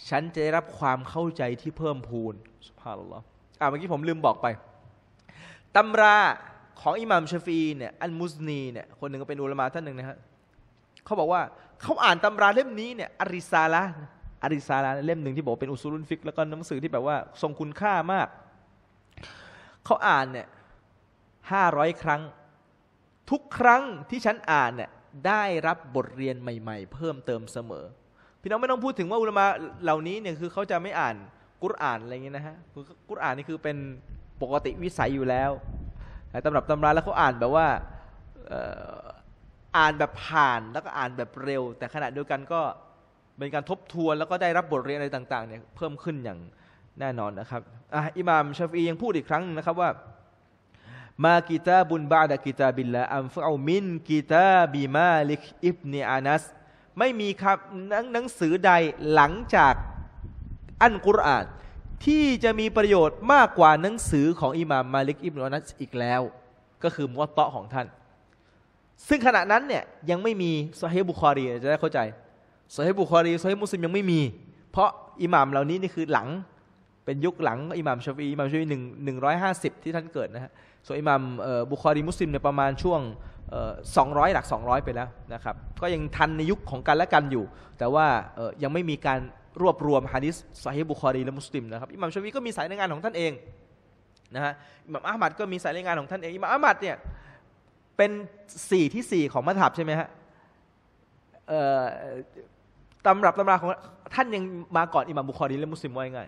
ฉันจะได้รับความเข้าใจที่เพิ่มพูนสุภาพลลอฮ์อ่าเมื่อกี้ผมลืมบอกไปตำราของอิหม่ามชาฟีเนี่ยอันมุสนีเนี่ยคนหนึ่งก็เป็นอุลามะท่านหนึ่งนะฮะเขาบอกว่าเขาอ่านตำราเล่มนี้เนี่ยอาริซาละอาริซาละเล่มหนึ่งที่บอกเป็นอุซูลุนฟิกแล้วก็หนังสือที่แบบว่า ทรงคุณค่ามากเขาอ่านเนี่ยห้าร้อยครั้ง ทุกครั้งที่ฉันอ่านเนี่ยได้รับบทเรียนใหม่ ๆ เพิ่มเติมเสมอ พี่น้องไม่ต้องพูดถึงว่าอุลมาเหล่านี้เนี่ยคือเขาจะไม่อ่านกุรอานอะไรเงี้ยนะฮะกุรอานนี่คือเป็นปกติวิสัยอยู่แล้วตำรับตำราแล้วเขาอ่านแบบว่าอ่านแบบผ่านแล้วก็อ่านแบบเร็ว แต่ขณะเดียวกันก็เป็นการทบทวนแล้วก็ได้รับบทเรียนอะไรต่างๆเนี่ยเพิ่มขึ้นอย่างแน่นอนนะครับอ่ะอิหม่ามชาฟียังพูดอีกครั้งนะครับว่ามากิตาบุญบาดกิตาบิลละอัมฟะอุมินกิตาบีมาลิกอิบเนอานัส ไม่มีครับหนังสือใดหลังจากอันกุรอานที่จะมีประโยชน์มากกว่าหนังสือของอิหม่ามมาลิก อิบเนอานัสอีกแล้วก็คือมุตเตาะของท่านซึ่งขณะนั้นเนี่ยยังไม่มีซอฮีบุคอรีจะได้เข้าใจซอฮีบุคอรีซอฮีมุสลิมยังไม่มี เพราะอิหม่ามเหล่านี้นี่คือหลังเป็นยุคหลัง อิหม่ามชเฟีอิหม่ามชเฟีหนึ่งหนึ่งร้อยห้าสิบที่ท่านเกิดนะฮะส่วนอิหม่ามบุคอรีมุสลิมเนี่ยประมาณช่วงสองร้อยหลักสองร้อยไปแล้วนะครับก็ยังทันในยุคของกันและกันอยู่ แต่ว่ายังไม่มีการรวบรวมฮะดิษสาฮีบุคอรีและมุสลิมนะครับอิหม่ามชเฟีก็มีสายรายงานของท่านเองนะฮะอิหม่ามอาหมัดก็มีสายรายงานของท่านเอง อิหม่ามอาหมัดเนี่ยเป็นสี่ที่สี่ของมัทับใช่ไหมฮะตำรับตำราของท่านยังมาก่อนอิหมัมบุคอรีและมุสลิมว่ายังไง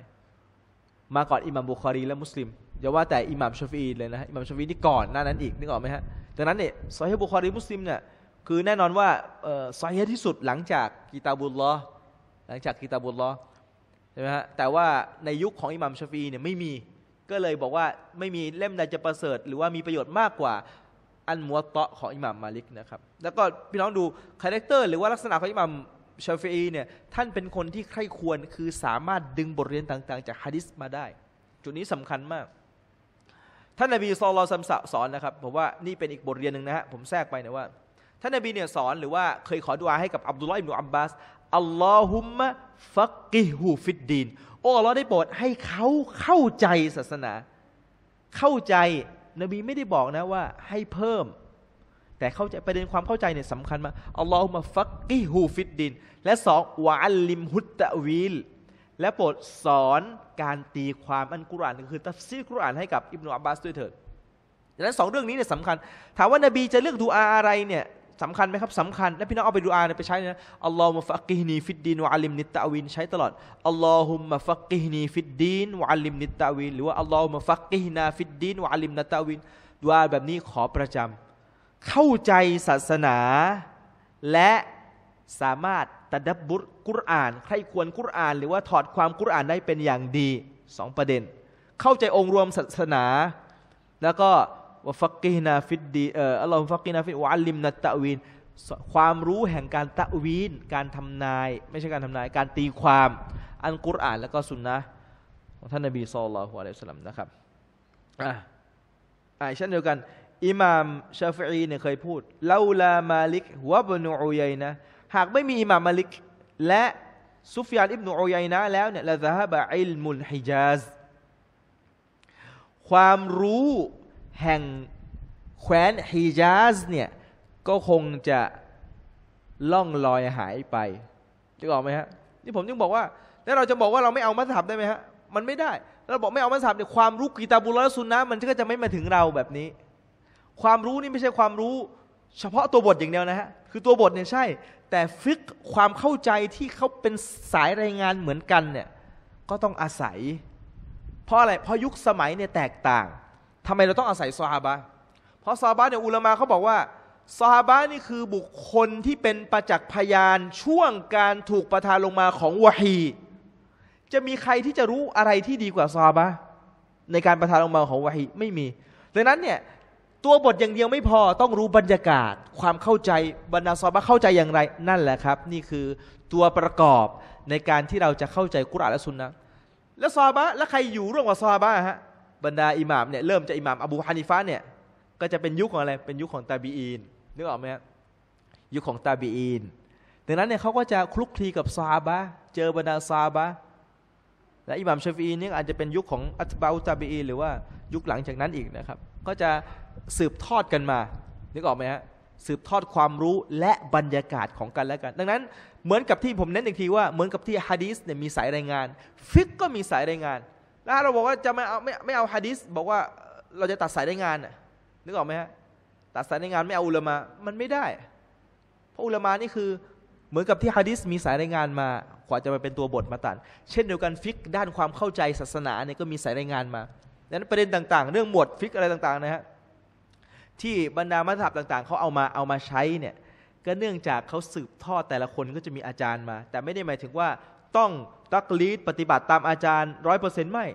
มาก่อนอิหมัมบุคอรีและมุสลิม อย่าว่าแต่อิหมัมชฟีเลยนะอิหมัมชฟีนี่ก่อนหน้านั้นอีกนึกออกไหมฮะ ดังนั้นเนี่ยซอฮบุคอรีมุสลิมเนี่ยคือแน่นอนว่าซอฮที่สุดหลังจากกีตาบุลลอหลังจากกีตาบุลลอใช่ไหมฮะแต่ว่าในยุคของอิหมัมชฟีเนี่ยไม่มีก็เลยบอกว่าไม่มีเล่มใดจะประเสริฐหรือว่ามีประโยชน์มากกว่าอันมัวตะของอิหม่ามมาลิกนะครับแล้วก็พี่น้องดูคาแรคเตอร์หรือว่าลักษณะของอิหม่ามชาฟีเนี่ยท่านเป็นคนที่ใคร่ควรคือสามารถดึงบทเรียนต่างๆ จากฮะดิษมาได้ จุดนี้สำคัญมาก ท่านนบีซอลลัมสะสอนนะครับผมว่านี่เป็นอีกบทเรียนหนึ่งนะฮะผมแทรกไปนะว่า ท่านนบีเนี่ยสอนหรือว่า เคยขอดุอาให้กับอับดุลลอฮ์อิบนุอัมบาสอัลลอฮุมะฟักกิฮูฟิดดีนโอ้เราได้โปรดให้เขาเข้าใจศาสนาเข้าใจนบีไม่ได้บอกนะว่าให้เพิ่ม แต่เข้าใจประเด็นความเข้าใจเนี่ยสำคัญมาอัลลอฮุมะฟักกิฮูฟิดดินและสองวาลิมฮุตตะวีล และโปรดสอนการตีความอันกุรอานคือตัฟซีกุรอานให้กับอิบนุอับบาสด้วยเถิดดังนั้นสองเรื่องนี้เนี่ยสำคัญ ถามว่านบีจะเลือกดูอาอะไรเนี่ยสำคัญไหมครับสำคัญ และพี่น้องเอาไปดูอาไปใช้นะอัลลอฮุมะฟักกิฮนีฟิดดีนวะอัลิมนิตตะวินใช้ตลอดอัลลอฮุมะฟักกิฮนีฟิดดีนวะอัลิมนิตตะวินหรือว่าอัลลอฮุมะฟักกิฮนาฟิดดีนวะอัลิมนิตตะวินดูอาแบบนี้ขอประจำเข้าใจศาสนา และสามารถตัดับบุรกุรอานใครควรกุรอาน หรือว่าถอดความกุรอานได้เป็นอย่างดีสองประเด็น เข้าใจองค์รวมศาสนาแล้วก็วะฟักกีนาฟิดดีเอ่ออัลลอฮ์ฟักกีนาฟิดอัลลิมนัตตะวินความรู้แห่งการตะวินการทำนาย ไม่ใช่การทำนายการตีความอันกุรอาน แล้วก็สุนนะของท่านนบีซุลลัลอฮ์อะลัยสลัมนะครับอ่าอ่าเช่นเดียวกันอิหม่ามชาฟีเนี่ยเคยพูดเลาลามาลิกวะบนูอุยัยนะหากไม่มีอิหม่ามมาลิกและซุฟยานอิบนูอุยัยนะแล้วเนี่ยละซาฮบะอิลมุลฮิจาซความรู้แห่งแคว้นฮิญาสเนี่ยก็คงจะล่องลอยหายไปจะบอกไหมฮะนี่ผมจึงบอกว่าแล้วเราจะบอกว่าเราไม่เอามัสฮับได้ไหมฮะมันไม่ได้ เราบอกไม่เอามัสฮับเนี่ยความรู้กีตาบุลและซุนนะมันก็จะไม่มาถึงเราแบบนี้ ความรู้นี่ไม่ใช่ความรู้ เฉพาะตัวบทอย่างเดียวนะฮะคือตัวบทเนี่ยใช่ แต่ฟิกความเข้าใจที่เขาเป็นสายรายงานเหมือนกันเนี่ยก็ต้องอาศัย เพราะอะไรเพราะยุคสมัยเนี่ยแตกต่างทำไมเราต้องอาศัยซอฮาบะ เพราะซอฮาบะเนี่ยอุลามาเขาบอกว่าซอฮาบะนี่คือบุคคลที่เป็นประจักษ์พยานช่วงการถูกประทานลงมาของวะฮีจะมีใครที่จะรู้อะไรที่ดีกว่าซอฮาบะในการประทานลงมาของวะฮีไม่มี ดังนั้นเนี่ยตัวบทอย่างเดียวไม่พอต้องรู้บรรยากาศความเข้าใจบรรดาซอบะเข้าใจอย่างไรนั่นแหละครับ นี่คือตัวประกอบในการที่เราจะเข้าใจกุรอานและสุนนะและซอบะและใครอยู่ร่วมกับซอบะฮะบรรดาอิหม่ามเนี่ยเริ่มจากอิหม่ามอบูฮานิฟะเนี่ยก็จะเป็นยุคของอะไรเป็นยุคของตาบีอีนนึกออกไหมยุคของตาบีอีน ดังนั้นเนี่ยเขาก็จะคลุกคลีกับซาบะเจอบรรดาซาบะและอิหม่ามชฟีนี่อาจจะเป็นยุคของอัตบาอุตาบีอีหรือว่ายุคหลังจากนั้นอีกนะครับก็จะสืบทอดกันมานึกออกไหมฮะสืบทอดความรู้และบรรยากาศของกันและกัน ดังนั้นเหมือนกับที่ผมเน้นอีกทีว่าเหมือนกับที่ฮะดีสเนี่ยมีสายรายงานฟิกก็มีสายรายงานแล้วเราบอกว่าจะไม่เอาไม่ไม่เอาฮะดิษบอกว่าเราจะตัดสายได้งานนึกออกไหมฮะตัดสายได้งานไม่เอาอุลามะมันไม่ได้เพราะอุลามะนี่คือเหมือนกับที่ฮะดิษมีสายได้งานมาขวาจะมาเป็นตัวบทมาตัดเช่นเดียวกันฟิกด้านความเข้าใจศาสนาเนี่ยก็มีสายได้งานมาดังนั้นประเด็นต่าง ๆ เรื่องหมวดฟิกอะไรต่างๆนะฮะที่บรรดามัธยับต่าง ๆเขาเอามาเอามาใช้เนี่ยก็เนื่องจากเขาสืบทอดแต่ละคนก็จะมีอาจารย์มา แต่ไม่ได้หมายถึงว่าต้องตักลีดปฏิบัติตามอาจารย์ร้อยเปอร์เซ็นต์ไม่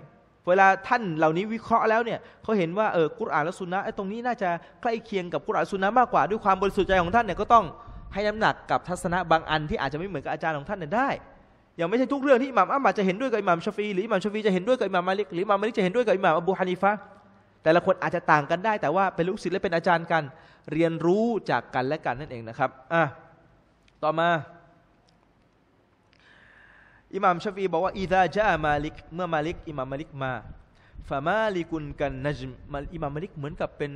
เวลาท่านเหล่านี้วิเคราะห์แล้วเนี่ยเขาเห็นว่าเออกุรอานและสุนนะไอ้ตรงนี้น่าจะใกล้เคียงกับกุรอานสุนนะมากกว่าด้วยความบริสุทธิ์ใจของท่านเนี่ยก็ต้องให้น้ำหนักกับทัศนะบางอันที่อาจจะไม่เหมือนกับอาจารย์ของท่านเนี่ยได้อย่างไม่ใช่ทุกเรื่องที่อิหม่ามอัมมาจะเห็นด้วยกับอิหม่ามชฟี หรืออิหม่ามชฟีจะเห็นด้วยกับอิหม่ามมาลิกหรืออิหม่ามมาลิกจะเห็นด้วยกับอิหม่ามอบูฮานีฟะแต่ละคนอาจจะต่างกันได้ แต่ว่าเป็นลูกศิษย์และเป็นอาจารย์กันเรียนรู้จากกันและกันนั่นเองนะครับอ่ะต่อมาอิหม่ามชฟีบอกว่าอิดาจามาลิกเมื่อมาลิกอิหม่ามมาลิกมาฟามาลิกุนกันนจมอิหม่ามมาลิกเหมือนกับเป็น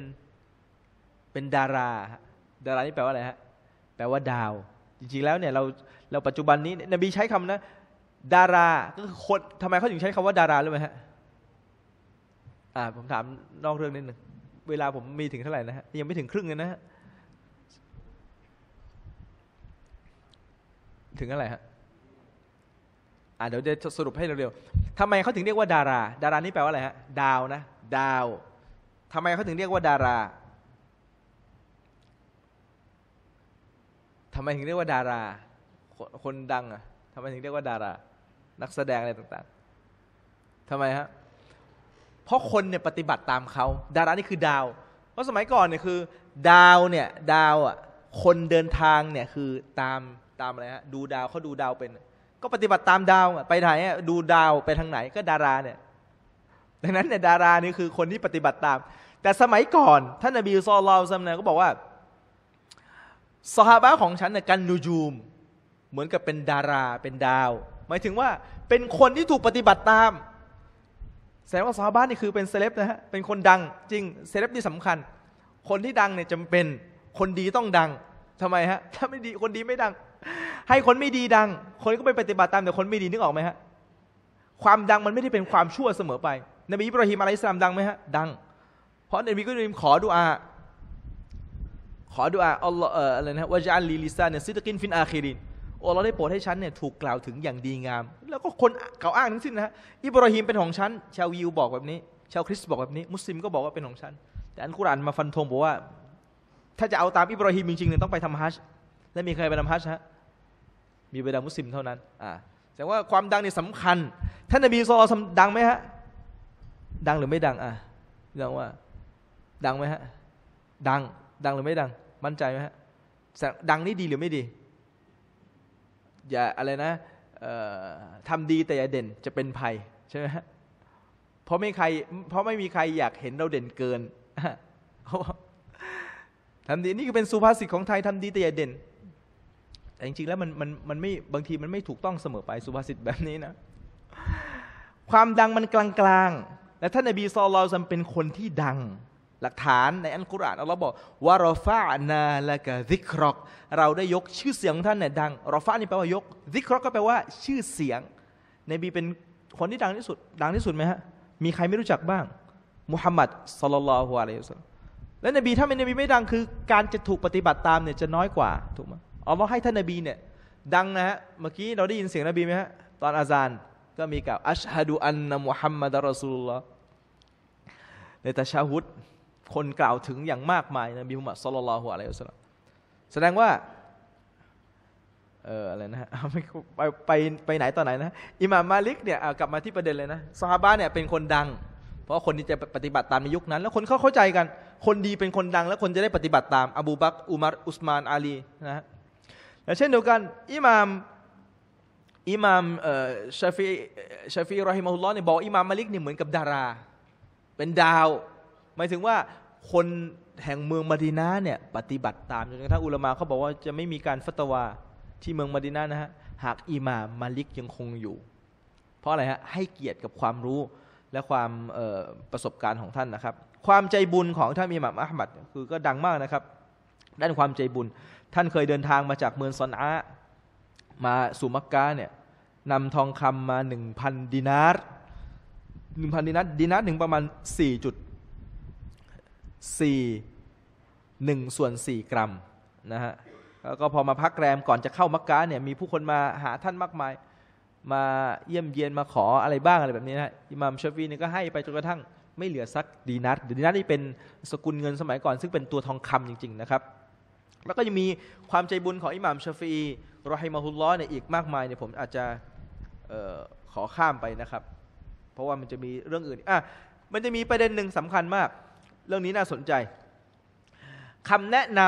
เป็น ดารา ดารา นี่แปลว่าอะไรฮะแปลว่าดาว จริงๆ แล้วเนี่ยเรา เราปัจจุบันนี้นบีใช้คำนะ ดารา ก็คือคนทำไมเขาถึงใช้คำว่าดารารู้ไหมฮะอ่า ผมถามนอกเรื่องนิดหนึ่งเวลาผมมีถึงเท่าไหร่นะฮะยังไม่ถึงครึ่งเลยนะฮะถึงอะไรฮะอ่าเดี๋ยวจะสรุปให้เร็วๆทำไมเขาถึงเรียกว่า ดารา ดารา นี่แปลว่าอะไรฮะ ดาวนะ ดาวทำไมเขาถึงเรียกว่า ดาราทำไมถึงเรียกว่า ดารา คนดังอ่ะทำไมถึงเรียกว่าดารา นักแสดงอะไรต่าง ๆทำไมฮะ เพราะคนเนี่ยปฏิบัติตามเขา ดารานี่คือดาว เพราะสมัยก่อนเนี่ยคือ ดาวเนี่ย ดาวอ่ะ คนเดินทางเนี่ยคือตามตามอะไรฮะ ดูดาวเขาดูดาวเป็นก็ปฏิบัติตามดาวไปไหนดูดาวไปทางไหนก็ดาราเนี่ยดังนั้นเนี่ยดารานี่คือคนที่ปฏิบัติตาม แต่สมัยก่อนท่านนบีซอลลาวซัมเนี่ยก็บอกว่า สหาบของฉันเนี่ยกันนูจูม เหมือนกับเป็นดาราเป็นดาว หมายถึงว่าเป็นคนที่ถูกปฏิบัติตาม แสดงว่าสาบ้านนี่คือเป็นเซเลบนะฮะเป็นคนดังจริงเซเลบที่สำคัญ คนที่ดังเนี่ยจำเป็นคนดีต้องดังทำไมฮะถ้าไม่ดีคนดีไม่ดังให้คนไม่ดีดัง คนก็ไปปฏิบัติตามแต่คนไม่ดีนึกออกไหมฮะ ความดังมันไม่ได้เป็นความชั่วเสมอไปนบีอิบราฮิมอะลัยสลามดังไหมฮะ ดัง เพราะนบีก็เิมขอดุอา ขอดุอา อัลลอฮ์อะไรนะวะจัลลีลิซานเนี่ยซิดกินฟินอาคิรินโอ้เราได้โปรดให้ฉันเนี่ยถูกกล่าวถึงอย่างดีงาม แล้วก็คนเก่าอ้างทั้งสิ้นนะฮะ อิบราฮิมเป็นของฉันชาวยิวบอกแบบนี้ ชาวคริสต์บอกแบบนี้ มุสลิมก็บอกว่าเป็นของฉันแต่อันกุรอานมาฟันธงบอกว่า ถ้าจะเอาตามอิบราฮิมจริงๆเนี่ยต้องไปทำฮัจไม่มีใครไปทำฮัจญ์ฮะมีบรรดามุสลิมเท่านั้น อ่าแสดงว่าความดังนี่สำคัญ ท่านนบีซอลดังไหมฮะ ดังหรือไม่ดัง อ่ะดังว่า ดังไหมฮะ ดัง ดังหรือไม่ดัง มั่นใจไหมฮะ ดังนี่ดีหรือไม่ดี อย่าอะไรนะทำดีแต่อย่าเด่น จะเป็นภัยใช่ไหมฮะเพราะไม่ใคร เพราะไม่มีใครอยากเห็นเราเด่นเกินทำดีนี่คือเป็นสุภาษิตของไทยทำดี แต่อย่าเด่นแต่จริงๆแล้วมันมันมันไม่บางทีมันไม่ถูกต้องเสมอไปสุภาษิตแบบนี้นะ ความดังมันกลางๆ และท่านนบีซอลลซัมเป็นคนที่ดังหลักฐานในอันกุรอานอัลลอฮบอกว่ารอฟานาละกะซิกรอกเราได้ยกชื่อเสียงของท่านเนี่ยดังรอฟานี่แปลว่ายกซิกรอกก็แปลว่าชื่อเสียงนบีเป็นคนที่ดังที่สุดดังที่สุดไหมฮะมีใครไม่รู้จักบ้าง มุฮัมมัดสลลัลฮุอะลัยฮิสซาลและนบีถ้าไม่นบีไม่ดังคือการจะถูกปฏิบัติตามเนี่ยจะน้อยกว่าถูกไหมเอาว่าให้ท่านนบีเนี่ยดังนะฮะเมื่อกี้เราได้ยินเสียงนบีไหมฮะตอนอาซาน ก็มีกล่าวอัชฮะดูอันนะมุฮัมมัดรอซูลลอในตะชาฮุด คนกล่าวถึงอย่างมากมายนบีมุฮัมมัดสุลลัลฮุอะลัยฮิวสลัมแสดงว่าเอออะไรนะฮะไปไปไปไหนตอนไหนนะอิหม่ามมาลิกเนี่ยกลับมาที่ประเด็นเลยนะซาฮาบะเนี่ยเป็นคนดัง เพราะคนที่จะปฏิบัติตามในยุคนั้น แล้วคนเขาเข้าใจกัน คนดีเป็นคนดังแล้วคนจะได้ปฏิบัติตามอบูบักอุมารอุสมานอาลีนะฮะและเช่นเดียวกันอิหม่ามอิหม่ามชาฟีชาฟีรอฮิมะฮุลลอฮ์เนี่ยบอกอิหม่ามมาลิกเนี่ยเหมือนกับดารา เป็นดาว หมายถึงว่าคนแห่งเมืองมดินาเนี่ยปฏิบัติตามจนกระทั่งอุลามาเขาบอกว่าจะไม่มีการฟัตวาที่เมืองมดินานะฮะหากอิหม่ามมาลิกยังคงอยู่ เพราะอะไรฮะให้เกียรติกับความรู้และความประสบการณ์ของท่านนะครับ ความใจบุญของท่านอิหม่ามอัลมัดคือก็ดังมากนะครับ ด้านความใจบุญท่านเคยเดินทางมาจากเมืองซอนอา มาสู่มักกะเนี่ยนำทองคำมาหนึ่งพันดินาร์หนึ่งพันดินาร์ดินาร์หนึ่งประมาณสี่จุดสี่หนึ่งส่วนสี่กรัมนะฮะแล้วก็พอมาพักแรมก่อนจะเข้ามักกะเนี่ยมีผู้คนมาหาท่านมากมายมาเยี่ยมเยียนมาขออะไรบ้างอะไรแบบนี้นะอิหม่ามชฟีนี่ก็ให้ไปจนกระทั่งไม่เหลือสักดีนัดดีนัดนี่เป็นสกุลเงินสมัยก่อน ซึ่งเป็นตัวทองคำจริง ๆนะครับแล้วก็ยังมีความใจบุญของอิหม่ามชฟีรอฮิมาฮุลลอเนี่ยอีกมากมายเนี่ยผมอาจจะขอข้ามไปนะครับ เพราะว่ามันจะมีเรื่องอื่น อ่ะ มันจะมีประเด็นหนึ่งสำคัญมาก เรื่องนี้น่าสนใจ คำแนะน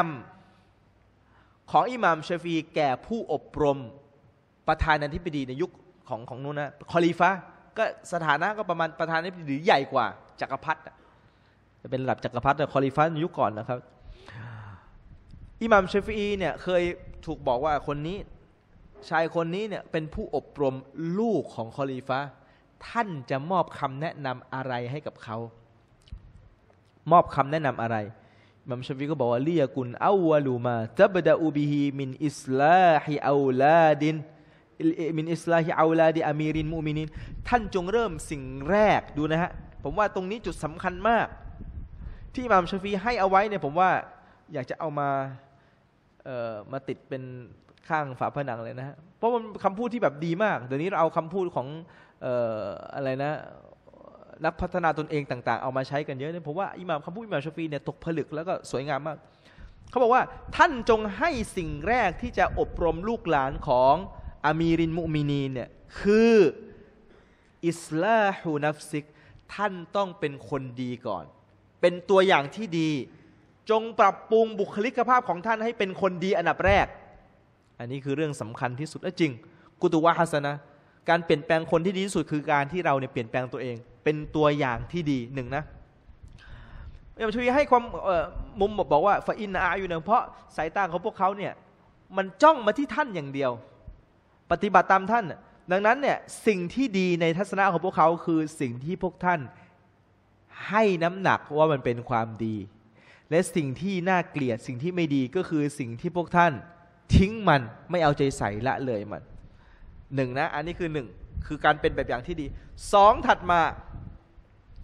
ำของอิหม่ามชฟีแก่ผู้อบรมประธานาธิบดีในยุคของของนู้นนะคอลีฟะก็สถานะก็ประมาณประธานาธิบดีใหญ่กว่า จักรพรรดิจะเป็นระดับจักรพรรดิคอลีฟะในยุคก่อนนะครับอิหม่ามเชฟีเนี่ยเคยถูกบอกว่าคนนี้ชายคนนี้เนี่ย เป็นผู้อบรมลูกของคอลีฟะท่านจะมอบคำแนะนำอะไรให้กับเขา มอบคำแนะนำอะไรมัมชฟีก็บอกว่าลียกุลอาวลูมาตับดาอูบิฮีมินอิสลาฮิอูลาดินมินอิสลาฮิอูลาดิอามีรินมูมินิน ท่านจงเริ่มสิ่งแรกดูนะฮะ ผมว่าตรงนี้จุดสำคัญมาก ที่มัมชฟีให้เอาไว้เนี่ยผมว่าอยากจะเอามาเออมาติดเป็นข้างฝาผนังเลยนะ เพราะมันคำพูดที่แบบดีมาก เดี๋ยวนี้เราเอาคำพูดของเอออะไรนะนักพัฒนาตนเองต่างๆ เอามาใช้กันเยอะเนี่ยผมว่าอิมามคำพูดอิมามชฟีเนี่ยตกผลึกแล้วก็สวยงามมาก เขาบอกว่าท่านจงให้สิ่งแรกที่จะอบรมลูกหลานของอามีรินมุมินีเนี่ยคืออิสลาฮูนัฟซิก ท่านต้องเป็นคนดีก่อน เป็นตัวอย่างที่ดีจงปรับปรุงบุคลิกภาพของท่านให้เป็นคนดีอันดับแรก อันนี้คือเรื่องสำคัญที่สุดและจริง กุตุวะฮัสนะ การเปลี่ยนแปลงคนที่ดีที่สุดคือการที่เราเนี่ยเปลี่ยนแปลงตัวเอง เป็นตัวอย่างที่ดีหนึ่งนะอามชุยให้ความมุมบอกว่าฟาอินอาอยู่เนี่ยเพราะสายตาของพวกเขาเนี่ยมันจ้องมาที่ท่านอย่างเดียว ปฏิบัติตามท่าน ดังนั้นเนี่ยสิ่งที่ดีในทัศนะของพวกเขาคือสิ่งที่พวกท่านให้น้ำหนักว่ามันเป็นความดีและสิ่งที่น่าเกลียดสิ่งที่ไม่ดีก็คือสิ่งที่พวกท่านทิ้งมันไม่เอาใจใส่ละเลยมันหนึ่งนะอันนี้คือหนึ่งคือการเป็นแบบอย่างที่ดีสองถัดมา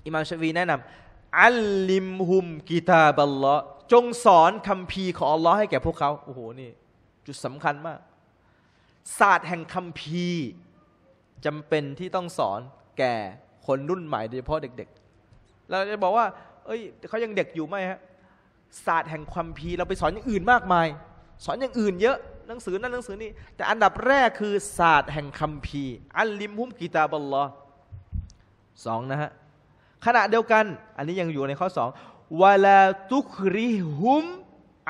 อิมามชวีแนะนำอัลลิมฮุมกิตาบัลลอจงสอนคำพีของอัลลอฮ์ให้แก่พวกเขาโอ้โหนี่จุดสำคัญมาก ศาสตร์แห่งคำพีจำเป็นที่ต้องสอนแก่คนรุ่นใหม่โดยเฉพาะเด็กๆเราจะบอกว่า เอ้ยเขายังเด็กอยู่ไหมฮะศาสตร์แห่งความพีเราไปสอนอย่างอื่นมากมาย สอนอย่างอื่นเยอะหนังสือนั่นหนังสือนี้แต่อันดับแรกคือ ศาสตร์แห่งคัมภีร์ อัลลิมฮุมกีตาบัลลอสองนะฮะขณะเดียวกัน อันนี้ยังอยู่ในข้อสองวาลาตุคริฮุม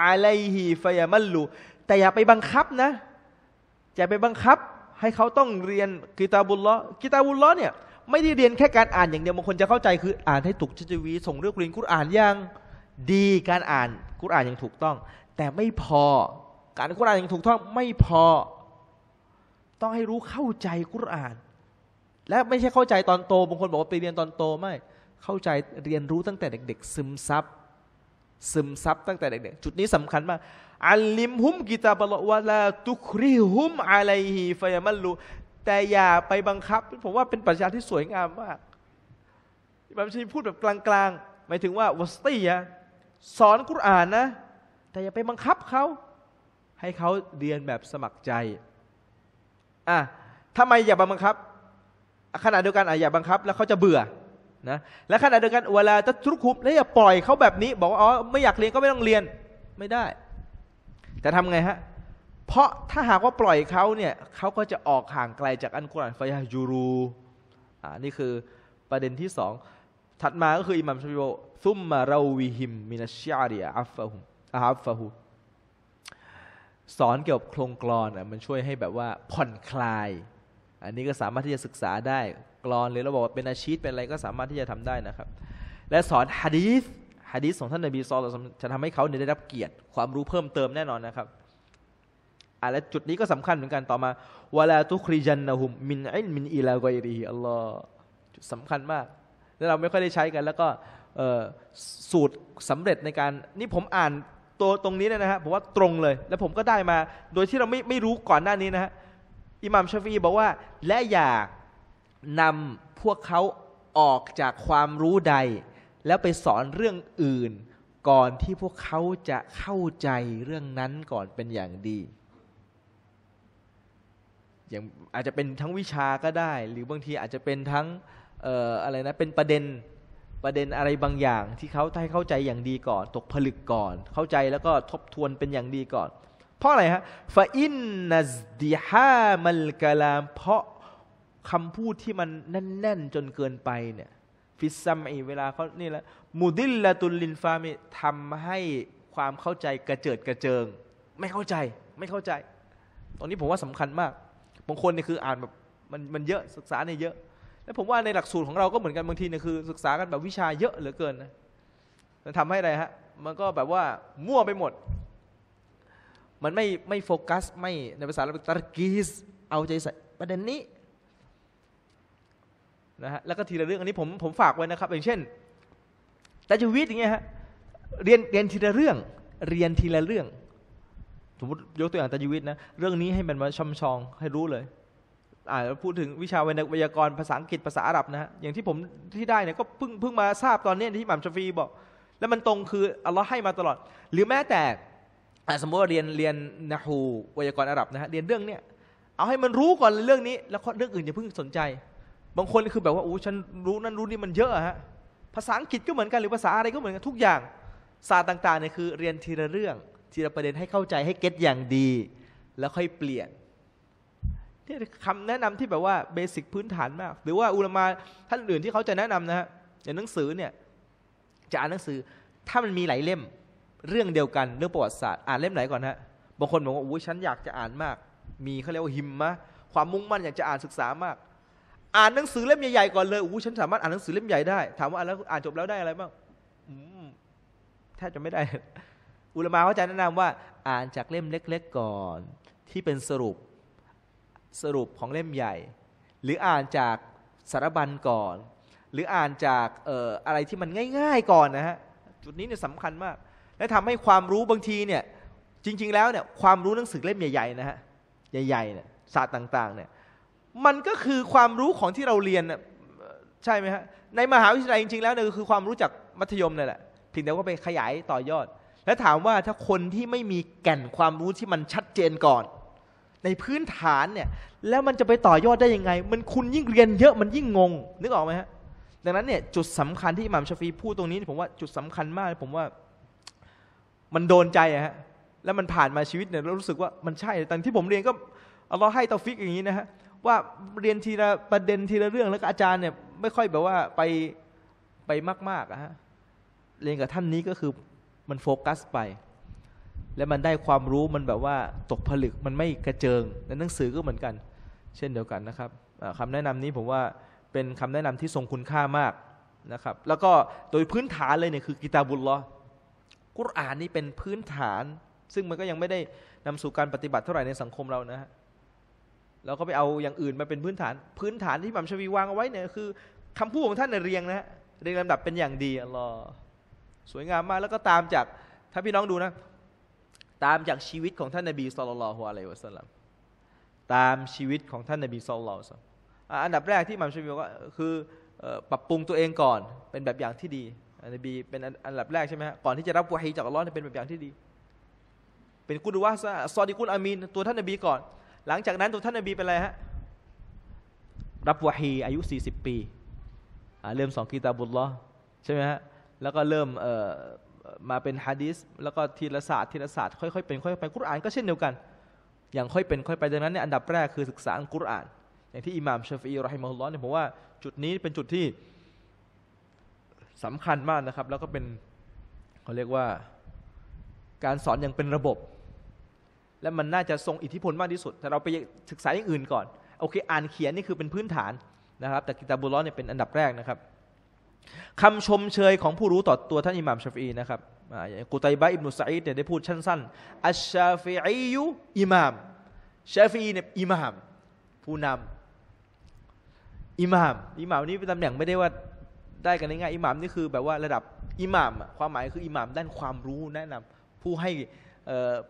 อะไลฮีฟยามัลลูแต่อย่าไปบังคับนะอย่าไปบังคับให้เขาต้องเรียนกีตาบุลลอกีตาบุลลอเนี่ยไม่ได้เรียนแค่การอ่านอย่างเดียวบางคนจะเข้าใจคือ อ่านให้ถูกชัจวี ส่งเรื่องเรียนกุรอ่านยังดีการอ่านกุรอานยังถูกต้อง แต่ไม่พอการกุรอานยังถูกต้อง ไม่พอต้องให้รู้เข้าใจกุรอาน และไม่ใช่เข้าใจตอนโตบางคนบอกว่าไปเรียนตอนโตไม่ เข้าใจเรียนรู้ตั้งแต่เด็ก ๆ ซึมซับซึมซับตั้งแต่เด็กๆจุดนี้สำคัญมากอัลลิมฮุมกิตาบะละวะลาตุครีฮุมอะไรฮีฟยามัลลูแต่อย่าไปบังคับผมว่าเป็นปรัชญาที่สวยงามมากบางทีพูดแบบกลางๆหมายถึงว่า วัสตียะสอนกุรอานนะแต่อย่าไปบังคับเขาให้เขาเรียนแบบสมัครใจอ่ะทำไมอย่าบังคับขณะเดียวกันอ่ะอย่าบังคับ แล้วเขาจะเบื่อนะและขณะเดียวกันเวลาจะทุกขุมแล้วอย่าปล่อยเขาแบบนี้ บอกว่าอ๋อไม่อยากเรียนก็ไม่ต้องเรียนไม่ได้แต่ทำไงฮะเพราะถ้าหากว่าปล่อยเขาเนี่ยเขาก็จะออกห่างไกลจากอันกุรอานฟยายูรูอ่านี่คือประเด็นที่สองถัดมาก็คืออิหมัมชาฟิโบซุมมาเราวีหิมมินาชิอาเดีอัฟฟะฮุอาฮัฟฟะฮุสอนเกี่ยวกับโครงกรอนอ่ะมันช่วยให้แบบว่าผ่อนคลาย อันนี้ก็สามารถที่จะศึกษาได้กรอนหรือเราบอกว่าเป็นอาชีพเป็นอะไรก็สามารถที่จะทำได้นะครับ และสอนฮะดีษฮะดีษของท่านนบีซอลจะทำให้เขาได้รับเกียรติ ความรู้เพิ่มเติมแน่นอนนะครับอะและจุดนี้ก็สำคัญเหมือนกันต่อมาวลาตุคริจันนะฮุมมินอินมินอีลากอยรีอัลลอฮ์สำคัญมากแล้วเราไม่ค่อยได้ใช้กัน แล้วก็สูตรสำเร็จในการนี่ผมอ่านตัวตรงนี้เนี่ยนะฮะผมว่าตรงเลย แล้วผมก็ได้มา โดยที่เราไม่ไม่รู้ก่อนหน้านี้นะฮะอิหม่ามชฟีบอกว่า และอย่านำพวกเขาออกจากความรู้ใด แล้วไปสอนเรื่องอื่นก่อนที่พวกเขาจะเข้าใจเรื่องนั้นก่อนเป็นอย่างดีอย่างอาจจะเป็นทั้งวิชาก็ได้ หรือบางทีอาจจะเป็นทั้งอออะไรนะเป็นประเด็นประเด็นอะไรบางอย่าง ที่เขาให้เข้าใจอย่างดีก่อน ตกผลึกก่อน เข้าใจแล้วก็ทบทวนเป็นอย่างดีก่อน เพราะอะไรฮะฟาอินนัสดิฮามัลกาลามเพราะคำพูดที่มันแน่น ๆ จนเกินไปเนี่ย ฟิซัมอีเวลาเขานี่แหละมูดิลละตุลินฟามิทำให้ความเข้าใจกระเจิดกระเจิง ไม่เข้าใจไม่เข้าใจตอนนี้ผมว่าสำคัญมากบางคนเนี่ยคืออ่านแบบมันมันเยอะศึกษาเนี่ยเยอะแล้วผมว่าในหลักสูตรของเราก็เหมือนกัน บางทีเนี่ยคือศึกษากันแบบวิชาเยอะเหลือเกินนะมันทำให้อะไรฮะ มันก็แบบว่ามั่วไปหมด มันไม่ไม่โฟกัสไม่ในภาษาเราตรกีสเอาใจใส่ประเด็นนี้นะฮะแล้วก็ทีละเรื่องอันนี้ผมผมฝากไว้นะครับ อย่างเช่น แต่จีวิตอย่างเงี้ยฮะเรียนเรียนทีละเรื่อง เรียนทีละเรื่อง สมมติยกตัวอย่างแต่จีวิตนะ เรื่องนี้ให้มันมาช่ำชองให้รู้เลยอ่าพูดถึงวิชาวณวยากรภาษาอังกฤษภาษาอาหรับนะฮะอย่างที่ผมที่ได้เนี่ยก็เพิ่งเพิ่งมาทราบตอนนี้ที่หม่ำชฟีบอก แล้วมันตรงคืออัลลอฮ์ให้มาตลอด หรือแม้แต่สมมติว่าเรียนเรียนนะฮูวยากรอาหรับนะฮะเรียนเรื่องเนี้ยเอาให้มันรู้ก่อนเรื่องนี้แล้วเรื่องอื่นอย่าเพิ่งสนใจบางคนคือแบบว่าโอ้ฉันรู้นั่นรู้นี่มันเยอะฮะภาษาอังกฤษก็เหมือนกันหรือภาษาอะไรก็เหมือนกันทุกอย่างศาสตร์ต่าง ๆเนี่ยคือเรียนทีละเรื่อง ทีละประเด็นให้เข้าใจให้เก็ตอย่างดี แล้วค่อยเปลี่ยนนี่คำแนะนำที่แบบว่าเบสิกพื้นฐานมาก หรือว่าอุลมาท่านอื่นที่เขาจะแนะนำนะฮะอย่างหนังสือเนี่ยจะอ่านหนังสือถ้ามันมีหลายเล่ม เรื่องเดียวกันเรื่องประวัติศาสตร์อ่านเล่มไหนก่อนฮะบางคนบอกว่าโอ้ยฉันอยากจะอ่านมาก มีเขาเรียกว่าหิมมะความมุ่งมั่นอยากจะอ่านศึกษามาก อ่านหนังสือเล่มใหญ่ๆก่อนเลยโอ้ยฉันสามารถอ่านหนังสือเล่มใหญ่ได้ถามว่าอ่านแล้วอ่านจบแล้วได้อะไรบ้างแทบจะไม่ได้ อุลมาเขาจะแนะนำว่า อ่านจากเล่มเล็กๆก่อนที่เป็นสรุปสรุปของเล่มใหญ่ หรืออ่านจากสารบัญก่อน หรืออ่านจากอออะไรที่มันง่ายๆก่อนนะฮะจุดนี้เนี่ยสำคัญมาก และทำให้ความรู้บางทีเนี่ยจริงๆแล้วเนี่ยความรู้หนังสือเล่มใหญ่ๆนะฮะใหญ่ๆเนี่ยศาสตร์ต่างๆเนี่ยมันก็คือความรู้ของที่เราเรียนใช่ไหมฮะในมหาวิทยาลัยจริง ๆแล้วเนี่ยคือความรู้จากมัธยมนี่แหละถึงแต่ว่าไปขยายต่อยอด และถามว่าถ้าคนที่ไม่มีแก่นความรู้ที่มันชัดเจนก่อนในพื้นฐานเนี่ยแล้วมันจะไปต่อยอดได้ยังไง มันคุณยิ่งเรียนเยอะมันยิ่งงงนึกออกไหมฮะดังนั้นเนี่ยจุดสำคัญที่หม่ามชฟีพูดตรงนี้ ผมว่าจุดสำคัญมาก ผมว่ามันโดนใจอะฮะแล้วมันผ่านมาชีวิตเนี่ยเรารู้สึกว่ามันใช่ตอนที่ผมเรียนก็เราให้ตอฟิกอย่างนี้นะฮะว่าเรียนทีละประเด็นทีละเรื่องแล้วก็อาจารย์เนี่ยไม่ค่อยแบบว่าไปไปมากๆอะฮะเรียนกับท่านนี้ก็คือมันโฟกัสไปและมันได้ความรู้มันแบบว่าตกผลึกมันไม่กระเจิงในหนังสือก็เหมือนกัน เช่นเดียวกันนะครับคำแนะนำนี้ผมว่าเป็นคำแนะนำที่ทรงคุณค่ามากนะครับ แล้วก็โดยพื้นฐานเลยเนี่ยคือ กิตาบุลลอกุรอานนี่เป็นพื้นฐาน ซึ่งมันก็ยังไม่ได้นำสู่การปฏิบัติเท่าไหร่ในสังคมเรานะฮะเราก็ไปเอาอย่างอื่นมาเป็นพื้นฐาน พื้นฐานที่มัมชวีวางเอาไว้เนี่ยคือคำพูดของท่านเรียงนะฮะ เรียงลำดับเป็นอย่างดีอัลลอฮ์สวยงามมากแล้วก็ตามจากถ้าพี่น้องดูนะตามจากชีวิตของท่านนบีสุลต่านฮุอะลัยวะสัลลัมตามชีวิตของท่านนบีสุลต่านอันดับแรกที่มัมชมีก็คือปรับปรุงตัวเองก่อนเป็นแบบอย่างที่ดีนบีเป็นอันดับแรกใช่ไหมก่อนที่จะรับวะฮีจากอัลลอฮ์เป็นแบบอย่างที่ดี เป็นกุดวะซอดีกุลอามีนตัวท่านนบีก่อน หลังจากนั้นตัวท่านนบีเป็นอะไรฮะรับวะฮีอายุ40ปีเริ่มสองกีตาบุลลอใช่ไหมฮะแล้วก็เริ่มมาเป็นฮะดีสแล้วก็ทีละศาสตร์ทีละศาสตร์ค่อยๆเป็นค่อยๆไปกุรอานก็เช่นเดียวกัน อย่างค่อยเป็นค่อยไป ดังนั้นเนี่ยอันดับแรกคือศึกษาอกุรอานอย่างที่อิหม่ามชาฟีรอฮิมะฮุลลอฮ์เนี่ยผมว่า จุดนี้เป็นจุดที่สำคัญมากนะครับแล้วก็เป็นเขาเรียกว่าการสอนอย่างเป็นระบบ และมันน่าจะทรงอิทธิพลมากที่สุดแต่เราไปศึกษาอย่างอื่น ก่อนโอเคอ่านเขียนนี่คือเป็นพื้นฐานนะครับ แต่กิตาบุลล้อเนี่ยเป็นอันดับแรกนะครับคำชมเชยของผู้รู้ต่อตัวท่านอิหม่ามชาฟีนะครับกุตัยบะอิบนุสัยเนี่ยได้พูดสั้นอัชชาฟีอิยุอิหม่ามชาฟีเนี่ยอิหม่ามผู้นำ อิหม่ามอิหม่ามนี่เป็นตำแหน่งไม่ได้ว่าได้กันง่ายอิหม่ามนี่คือ แบบว่าระดับอิหม่ามความหมายคืออิหม่ามด้านความรู้แนะนำผู้ให้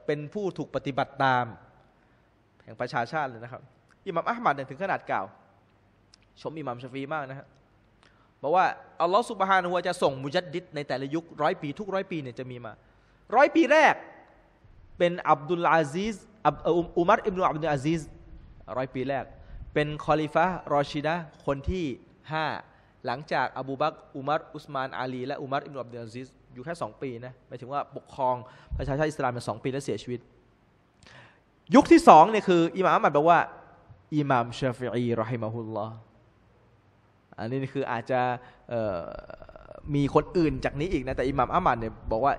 เป็นผู้ถูกปฏิบัติตามแห่งประชาชาติเลยนะครับอิหม่ามอัลมัดถึงขนาดกล่าว ชมอิหม่ามชาฟีมากนะครับราะว่าอัลลอฮฺสุบฮานะฮูวจะส่งมุจัดดิษในแต่ละยุคร้อยปีทุกร้อยปีเนี่ยจะมีมาร้อยปีแรกเป็นอับดุลอาซิสอุมัรอิบนุอับดุลอาซิสร้อยปีแรก เป็นคอลิฟะรอชิดะคนที่ห้าหลังจากอบูบักอุมัรอุสมานอาลีและอุมัรอิบนุอับดุลอาซิสอยู่แค่สองปีนะหมายถึงว่าปกครองประชาชาติอิสลามมาสองปีแล้วเสียชีวิต ยุคที่สองเนี่ยคืออิหม่ามอับดลบอกว่าอิหม่ามชาฟิอีรอฮิมะฮุลลอฮ์อันนี้คืออาจจะมีคนอื่นจากนี้อีกนะ แต่อิหม่ามอามัดเนี่ยบอกว่า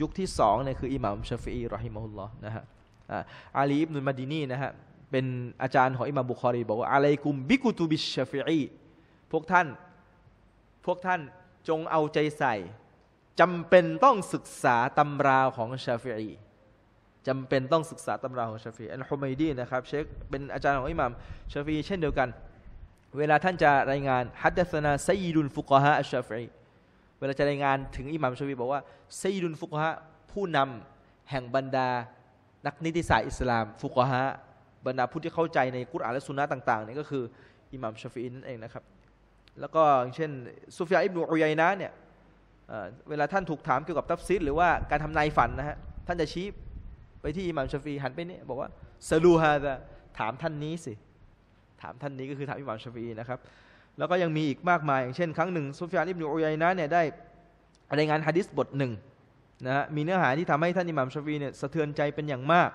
ยุคที่สองเนี่ยคืออิหม่ามชฟีีรอฮิมะฮุลลอฮ์นะฮะอาลีอิบนุมาดินีนะฮะเป็นอาจารย์ของอิหม่ามบุคอรี บอกว่าอะไรกุมบิกุตูบิชฟีีพวกท่านพวกท่านจงเอาใจใส่จำเป็นต้องศึกษาตำราของชาฟีจำเป็นต้องศึกษาตำราของชาฟีอันฮุมัยดีนะครับเชคเป็นอาจารย์ของอิหม่ามชาฟีเช่นเดียวกันเวลาท่านจะรายงานฮัตดัสนาไซดุนฟุกฮะอัชชาฟีเวลาจะรายงานถึงอิหม่ามชวีบอกว่าไซดุนฟุกฮะผู้นำแห่งบรรดา นักนิติศาสตร์อิสลามฟุกฮะบรรดาผู้ที่เข้าใจในกุรอานและสุนนะต่างๆนี่ก็คืออิหม่ามชฟีนั่นเองนะครับแล้วก็เช่นซุฟยาอิบนุอุยัยนะเนี่ยเวลาท่านถูกถามเกี่ยวกับตัฟซีดหรือว่าการทำนายฝันนะฮะท่านจะชี้ไปที่อิหม่ามชฟีหันไปนี่บอกว่าซาลูฮาจะถามท่านนี้สิถามท่านนี้ก็คือถามอิหม่ามชาฟีนะครับ แล้วก็ยังมีอีกมากมายอย่างเช่นครั้งหนึ่งซุฟยานอิบนูอุยัยนะเนี่ยได้รายงานฮะดิษบทหนึ่งนะฮะ มีเนื้อหาที่ทำให้ท่านอิหม่ามชาฟีเนี่ยสะเทือนใจเป็นอย่างมาก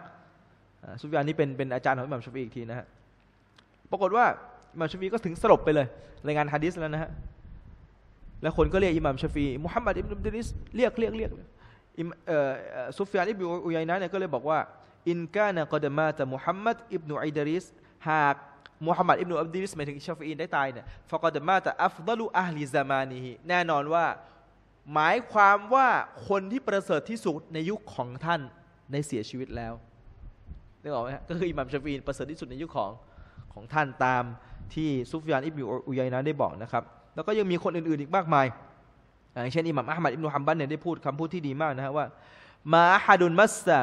ซุฟยานนี่เป็นเป็นอาจารย์ของอิหม่ามชาฟีอีกทีนะฮะ ปรากฏว่าอิหม่ามชาฟีก็ถึงสลบไปเลยรายงานฮะดิษแล้วนะฮะ แล้วคนก็เรียกอิหม่ามชาฟีมุฮัมมัดอิบนุดิสเรียกเรียกเรียกซุฟยานอิบนูอุยัยนะเนี่ยก็เลยบอกว่า อินกานะกอดมาตะมุฮัมมัด อิบนุอิดริสหากมูฮัมหมัดอิบนุอับดิลิสหมายถึงชาฟอินได้ตายเนี่ยฟะกอดมาตะอัฟดลุอัลีซามานีแน่นอนว่าหมายความว่าคนที่ประเสริฐที่สุดในยุคของท่าน ในเสียชีวิตแล้วนึกออกไหมก็คืออิหมัมชาฟีอินประเสริฐที่สุดในยุคของของท่านตามที่ซุฟยานอิบนุอุยัยนะได้บอกนะครับแล้วก็ยังมีคนอื่น ๆอีกมากมายอย่างเช่นอิหมัมอัลมัดอิบนุฮัมบันเนี่ยได้พูดคำพูดที่ดีมากนะฮะว่ามาฮัดุนมัสซะ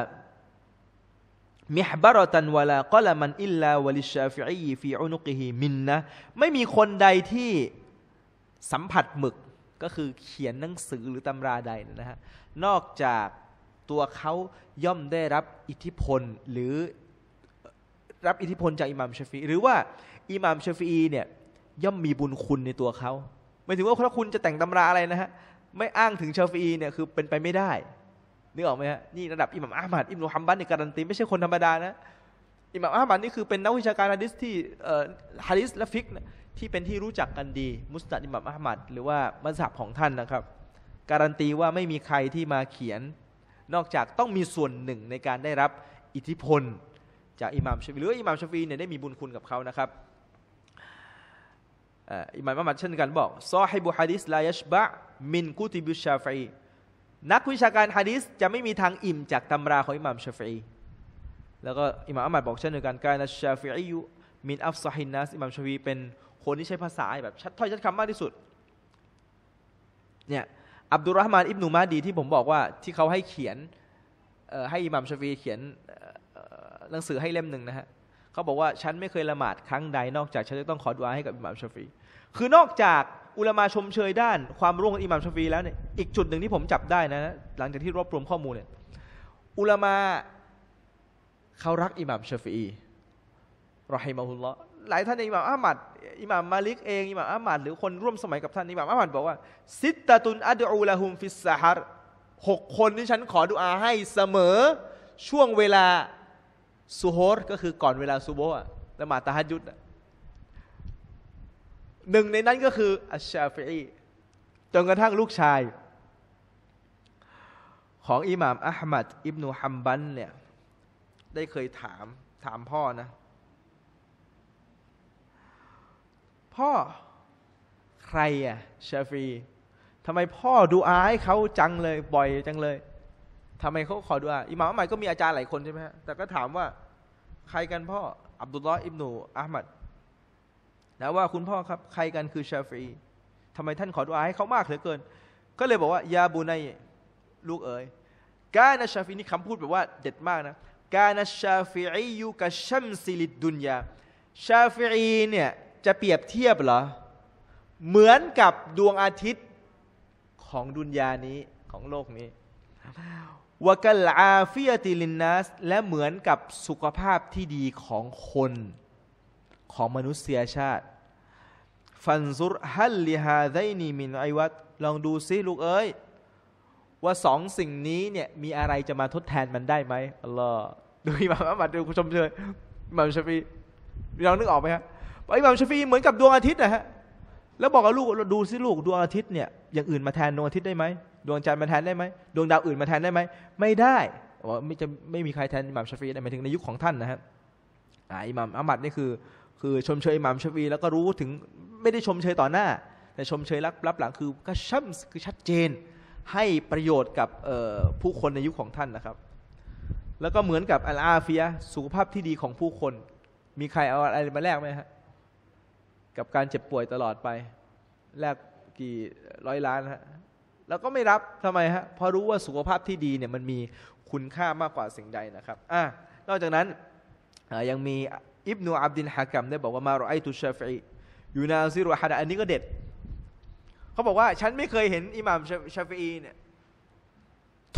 มิฮบารตันวลากลมันอิลลาวลิชาฟิอีฟีอุนุกิฮิมินนะไม่มีคนใดที่สัมผัสหมึก ก็คือเขียนหนังสือหรือตำราใดนะฮะนอกจากตัวเขาย่อมได้รับอิทธิพล หรือรับอิทธิพลจากอิหม่ามชาฟี หรือว่าอิหม่ามชาฟีเนี่ยย่อมมีบุญคุณในตัวเขา ไม่ถึงว่าพระคุณจะแต่งตำราอะไรนะฮะไม่อ้างถึงชาฟีเนี่ยคือเป็นไปไม่ได้นึกออกไหมฮะนี่ระดับอิหม่ามอามัดอิมรุฮัมบัตในการันตี ไม่ใช่คนธรรมดานะ อิหม่ามอามัดนี่คือเป็นนักวิชาการฮะดิษที่ฮะดิษและฟิกที่เป็นที่รู้จักกันดี มุสตัดอิหม่ามอามัดหรือว่ามัสยิดของท่านนะครับ การันตีว่าไม่มีใครที่มาเขียน นอกจากต้องมีส่วนหนึ่งในการได้รับอิทธิพลจากอิหม่ามชฟีหรืออิหม่ามชฟีเนี่ยได้มีบุญคุณกับเขานะครับอิหม่ามอามัดเช่นกันบอก ซอฮิบุฮะดิษลายชบะมินกุติบุชาฟีนักวิชาการฮะดิษจะไม่มีทางอิ่มจากตำราของอิหม่ามชาฟีแล้วก็อิหม่ามอัมัดบอกเช่นเดียวกันการนะชาฟีอยุมินอัฟซาฮินนัสอิหม่ามชาฟีเป็นคนที่ใช้ภาษาแบบชัดถ้อยชัดคำมากที่สุด เนี่ยอับดุลรหมานอิบนุมาดีที่ผมบอกว่าที่เขาให้เขียนให้อิหม่ามชาฟีเขียนหนังสือให้เล่มหนึ่งนะฮะเขาบอกว่า ฉันไม่เคยละหมาดครั้งใดนอกจากฉันจะต้องขอดุอาให้กับอิหม่ามชาฟีคือนอกจากอุลามาชมเชยด้าน ความร่่งของอิหม่ามชฟีแล้วเนี่ยอีกจุดหนึ่งที่ผมจับได้นะ หลังจากที่รวบรวมข้อมูลเนี่ย อุลามาเขารักอิหม่ามชฟีรอฮิมาฮุลลอหลายท่านอิหม่ามอามัด อิหม่ามมาลิกเอง อิหม่ามอามัดหรือคนร่วมสมัยกับท่านอิหม่ามอามัดบอกว่า ซิตตะตุนอัดอูละฮุมฟิสซาฮารหกคนที่ฉันขอดุอาให้เสมอช่วงเวลาซูฮอรก็คือ ก่อนเวลาซูโบะละหมาดตาฮัดยุดหนึ่งในนั้นก็คือ อัชชาฟีจนกระทั่งลูกชาย ของอิหม่ามอัลมัดอิบนูฮัมบันเนี่ยได้เคยถามถามพ่อนะ พ่อใครอะชาฟีทำไมพ่อดูอาให้เขาจังเลยบ่อยจังเลยทำไมเขาขอดูอาอิหม่ามอัลมัดก็มีอาจารย์หลายคนใช่ไหมฮะแต่ก็ถามว่า ใครกันพ่อ อับดุลลอฮ์อิบนูอัลมัดนะว่าคุณพ่อครับใครกันคือชาฟีทำไมท่านขอดุอาให้เขามากเหลือเกิน ก็เลยบอกว่ายาบุนัยลูกเอ๋ยกาณชาฟีนี่คำพูดแบบว่าเด็ดมากนะกาณชาฟีอยู่กับชัมซิลิดดุนยาชาฟีเนี่ยจะเปรียบเทียบเหรอ เหมือนกับดวงอาทิตย์ของดุนยานี้ของโลกนี้วกัลอาฟิอติลินนัสและเหมือนกับสุขภาพที่ดีของคนของมนุษยชาติฟันซุรฮัลลิฮาไดนีมินไอวัตลองดูซิลูกเอ้ยว่าสองสิ่งนี้เนี่ย มีอะไรจะมาทดแทนมันได้ไหมอัลลอฮ์ดูอิมามอัมัดดูคุณชมเชยอิมามชฟีลองนึกออกไหมฮะอิมามชฟีเหมือนกับดวงอาทิตย์นะฮะ แล้วบอกกับลูกดูซิลูกดวงอาทิตย์เนี่ย อย่างอื่นมาแทนดวงอาทิตย์ได้ไหมดวงจันทร์มาแทนได้ไหมดวงดาวอื่นมาแทนได้ไหมไม่ได้ว่าไม่จะไม่มีใครแทนอิหมัามชฟีได้หมายถึงในยุคของท่านนะครับอิหมัามอัมัดนี่คือ คือชมเชยอิหมัามชฟีแล้วก็รู้ถึงไม่ได้ชมเชยต่อหน้า แต่ชมเชยรับรับหลังคือกระชัมคือชัดเจนให้ประโยชน์กับผู้คนในยุคของท่านนะครับ แล้วก็เหมือนกับอัลอาฟียสุขภาพที่ดีของผู้คน มีใครเอาอะไรมาแลกไหมฮะกับการเจ็บป่วยตลอดไปแลกกี่ร้อยล้านฮะแล้วก็ไม่รับทำไมฮะเพราะรู้ว่าสุขภาพที่ดีเนี่ยมันมีคุณค่ามากกว่าสิ่งใดนะครับอ่ะนอกจากนั้นยังมีอิบนูอับดินฮะกัมได้บอกว่ามารอไอตุชาฟีอยู่นาซิรุฮะดะอันนี้ก็เด็ดเขาบอกว่าฉันไม่เคยเห็นอิหม่ามชาฟีเนี่ย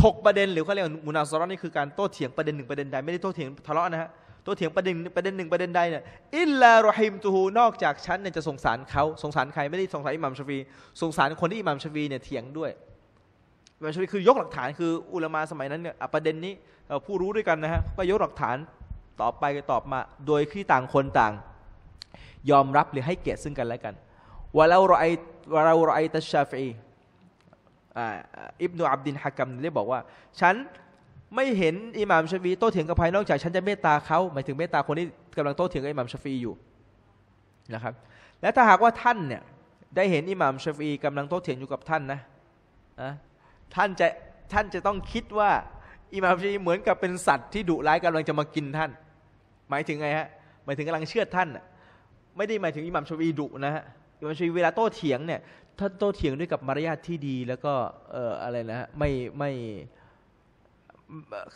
ถกประเด็นหรือเขาเรียกมุนาซารอนี่คือการโต้เถียงประเด็นหนึ่งประเด็นใดไม่ได้โต้เถียงทะเลาะนะฮะโต้เถียงประเด็นประเด็นหนึ่งประเด็นใดเนี่ยอิลลารฮิมตูฮูนอกจากฉันเนี่ยจะสงสารเขาสงสารใครไม่ได้สงสารอิหม่ามชาฟีสงสารคนที่อิหม่ามชาฟีเนี่ยเถียงด้วยอิหม่ามชาฟีคือยกหลักฐานคืออุลามาสมัยนั้นเนี่ยประเด็นนี้ผู้รู้ด้วยกันนะฮะก็ยกหลักฐานตอบไปตอบมาโดยที่ต่างคนต่างยอมรับหรือให้เกียรติซึ่งกันและกันว่าเราเราไอว่าเราเราไอตัชชาฟีอิบนุอับดินฮักกัมได้บอกว่า ฉันไม่เห็นอิหม่ามชาฟีโต้เถียงกับใครนอกจาก ฉันจะเมตตาเขาหมายถึงเมตตาคนที่กำลังโต้เถียงกับอิหม่ามชาฟีอยู่นะครับและถ้าหากว่าท่านเนี่ยได้เห็นอิหม่ามชาฟีกำลังโต้เถียงอยู่กับท่านนะท่านจะท่านจะต้องคิดว่าอิหม่ามชาฟีเหมือนกับเป็นสัตว์ที่ดุร้ายกำลังจะมากินท่าน หมายถึงไงฮะหมายถึงกำลังเชื่อท่านไม่ได้หมายถึงอิหมัมชวีดุนะฮะอิหมัมชวีเวลาโต้เถียงเนี่ยถ้าโต้เถียงด้วยกับมารยาทที่ดี แล้วก็เอ่ออะไรนะฮะไม่ไม่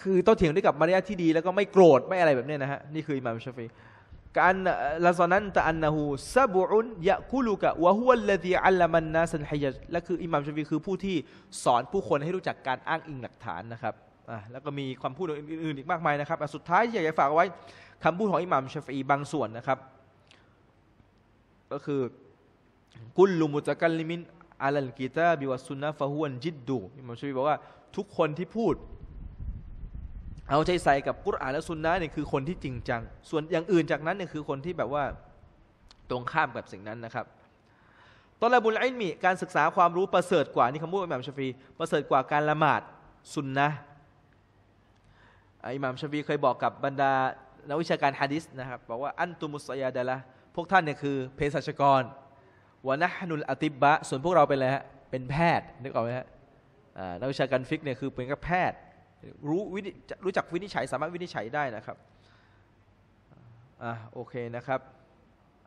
คือโต้เถียงด้วยกับมารยาทที่ดี แล้วก็ไม่โกรธไม่อะไรแบบนี้นะฮะนี่คืออิหมัมชวีการละซอนั้นตะอันนะฮูซาบุนยะคุลูกะวะฮุวัลลดีอัลลมันนาสันฮิยะและคืออิหมัมชวีคือผู้ที่สอนผู้คนให้รู้จักการอ้างอิงหลักฐานนะครับอ่าแล้วก็มีความพูดอื่นๆอีกมากมายนะครับสุดท้ายอยากจะฝากไว้คำพูดของอิหมัมชฟีบางส่วนนะครับก็คือกุลลุมุตะกัลลิมินอัลัลกีตาบิวัสุนนะฟะฮวนจิดดูอิมามชีบอกว่าทุกคนที่พูด เอาใจใส่กับกุรอานและสุนนะเนี่ยคือคนที่จริงจัง ส่วนอย่างอื่นจากนั้นเนี่ยคือคนที่แบบว่าตรงข้ามกับสิ่งนั้นนะครับ ตอนลบุลอ้นมีการศึกษาความรู้ประเสริฐกว่านี่คำพูดอิหม่ามชฟีประเสริฐกว่าการละหมาดสุนนะอิหม่ามชฟีเคยบอกกับบรรดานักวิชาการฮะดิษนะครับบอกว่าอันตุมุสยาดะละพวกท่านเนี่ยคือเภสัชกรวานะฮนุลอติบะส่วนพวกเราเป็นอะไรฮะเป็นแพทย์นึกออกไหมฮะนักวิชาการฟิกเนี่ยคือเป็นกับแพทย์ รู้วิรู้จักวินิจฉัยสามารถวินิจฉัยได้นะครับอ่าโอเคนะครับ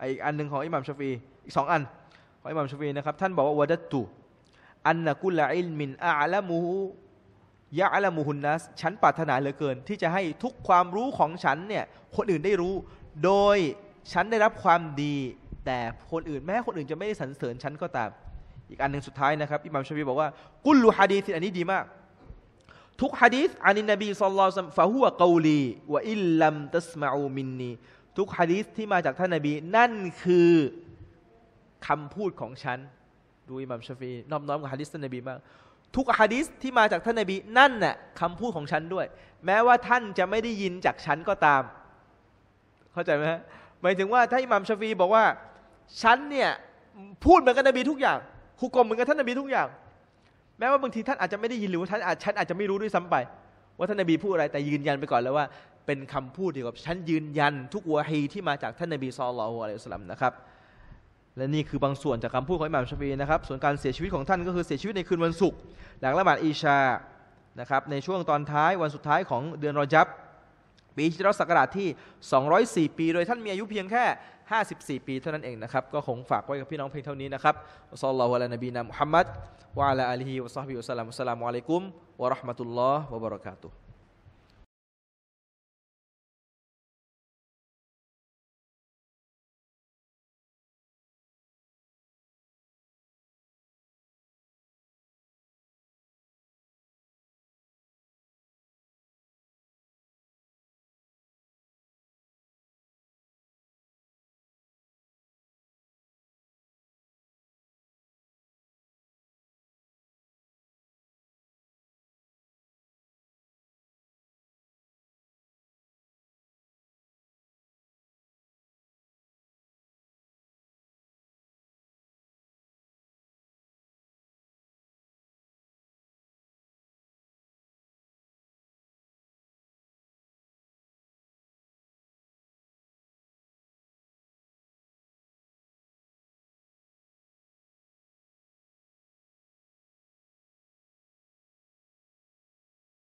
อีกอันหนึ่งของอิหมัมชฟี อีกสองอัน ของอิหมัมชฟีนะครับท่านบอกว่าวะดัตตุ อันนะกุลอิลมินอาละมูยะละมูฮุนนัสฉันปรารถนาเหลือเกิน ที่จะให้ทุกความรู้ของฉันเนี่ยคนอื่นได้รู้โดยฉันได้รับความดีแต่คนอื่นแม้คนอื่นจะไม่ได้สรรเสริญฉันก็ตาม อีกอันหนึ่งสุดท้ายนะครับอิหม่ามชาวีบอกว่ากุลูฮะดีสอันนี้ดีมาก ทุกฮะดีสอันนี้นบีสุลล่าสัมฟะฮุวะกาลีวะอิลลัมตัสมาอูมินนีทุกฮะดีสที่มาจากท่านนบี นั่นคือคำพูดของฉันดูอิหม่ามชาวีน้อมน้อมกับฮะดีสท่านนบีมาก ทุกฮะดีสที่มาจากท่านนบี นั่นน่ะคำพูดของฉันด้วย แม้ว่าท่านจะไม่ได้ยินจากฉันก็ตาม เข้าใจไหมฮะหมายถึงว่าถ้าอิหมัมชาฟี บอกว่าฉันเนี่ยพูดเหมือนกับนบีทุกอย่างฮุกกลมเหมือนกับท่านนบีทุกอย่าง แม้ว่าบางทีท่านอาจจะไม่ได้ยินหรือว่าท่านอาจฉันอาจจะไม่รู้ด้วยซ้ำไปว่าท่านนบีพูดอะไรแต่ยืนยันไปก่อนแล้วว่าเป็นคำพูดเดียวกับฉันยืนยันทุกวะฮีที่มาจากท่านนบีซอลลอฮุอะลัยฮิสลัมนะครับและนี่คือบางส่วนจากคำพูดของอิหม่ามชาฟีนะครับส่วนการเสียชีวิตของท่านก็คือเสียชีวิตในคืนวันศุกร์หลังละหมาดอีชานะครับในช่วงตอนท้ายวันสุดท้ายของเดือนรอจับปีฮิจรัสศักราชที่ 204 ปี โดยท่านมีอายุเพียงแค่ 54 ปี เท่านั้นเองนะครับ ก็คงฝากไว้กับพี่น้องเพียงเท่านี้นะครับอัสลลอฮุอะลัยนบีนะมุฮัมมัดวะอะลาอาลีฮิวะซอฮบิวะสลามุสลามุอะลัยกุมวะราะห์มะตุลลอฮ์วะบะเราะกาตุฮ์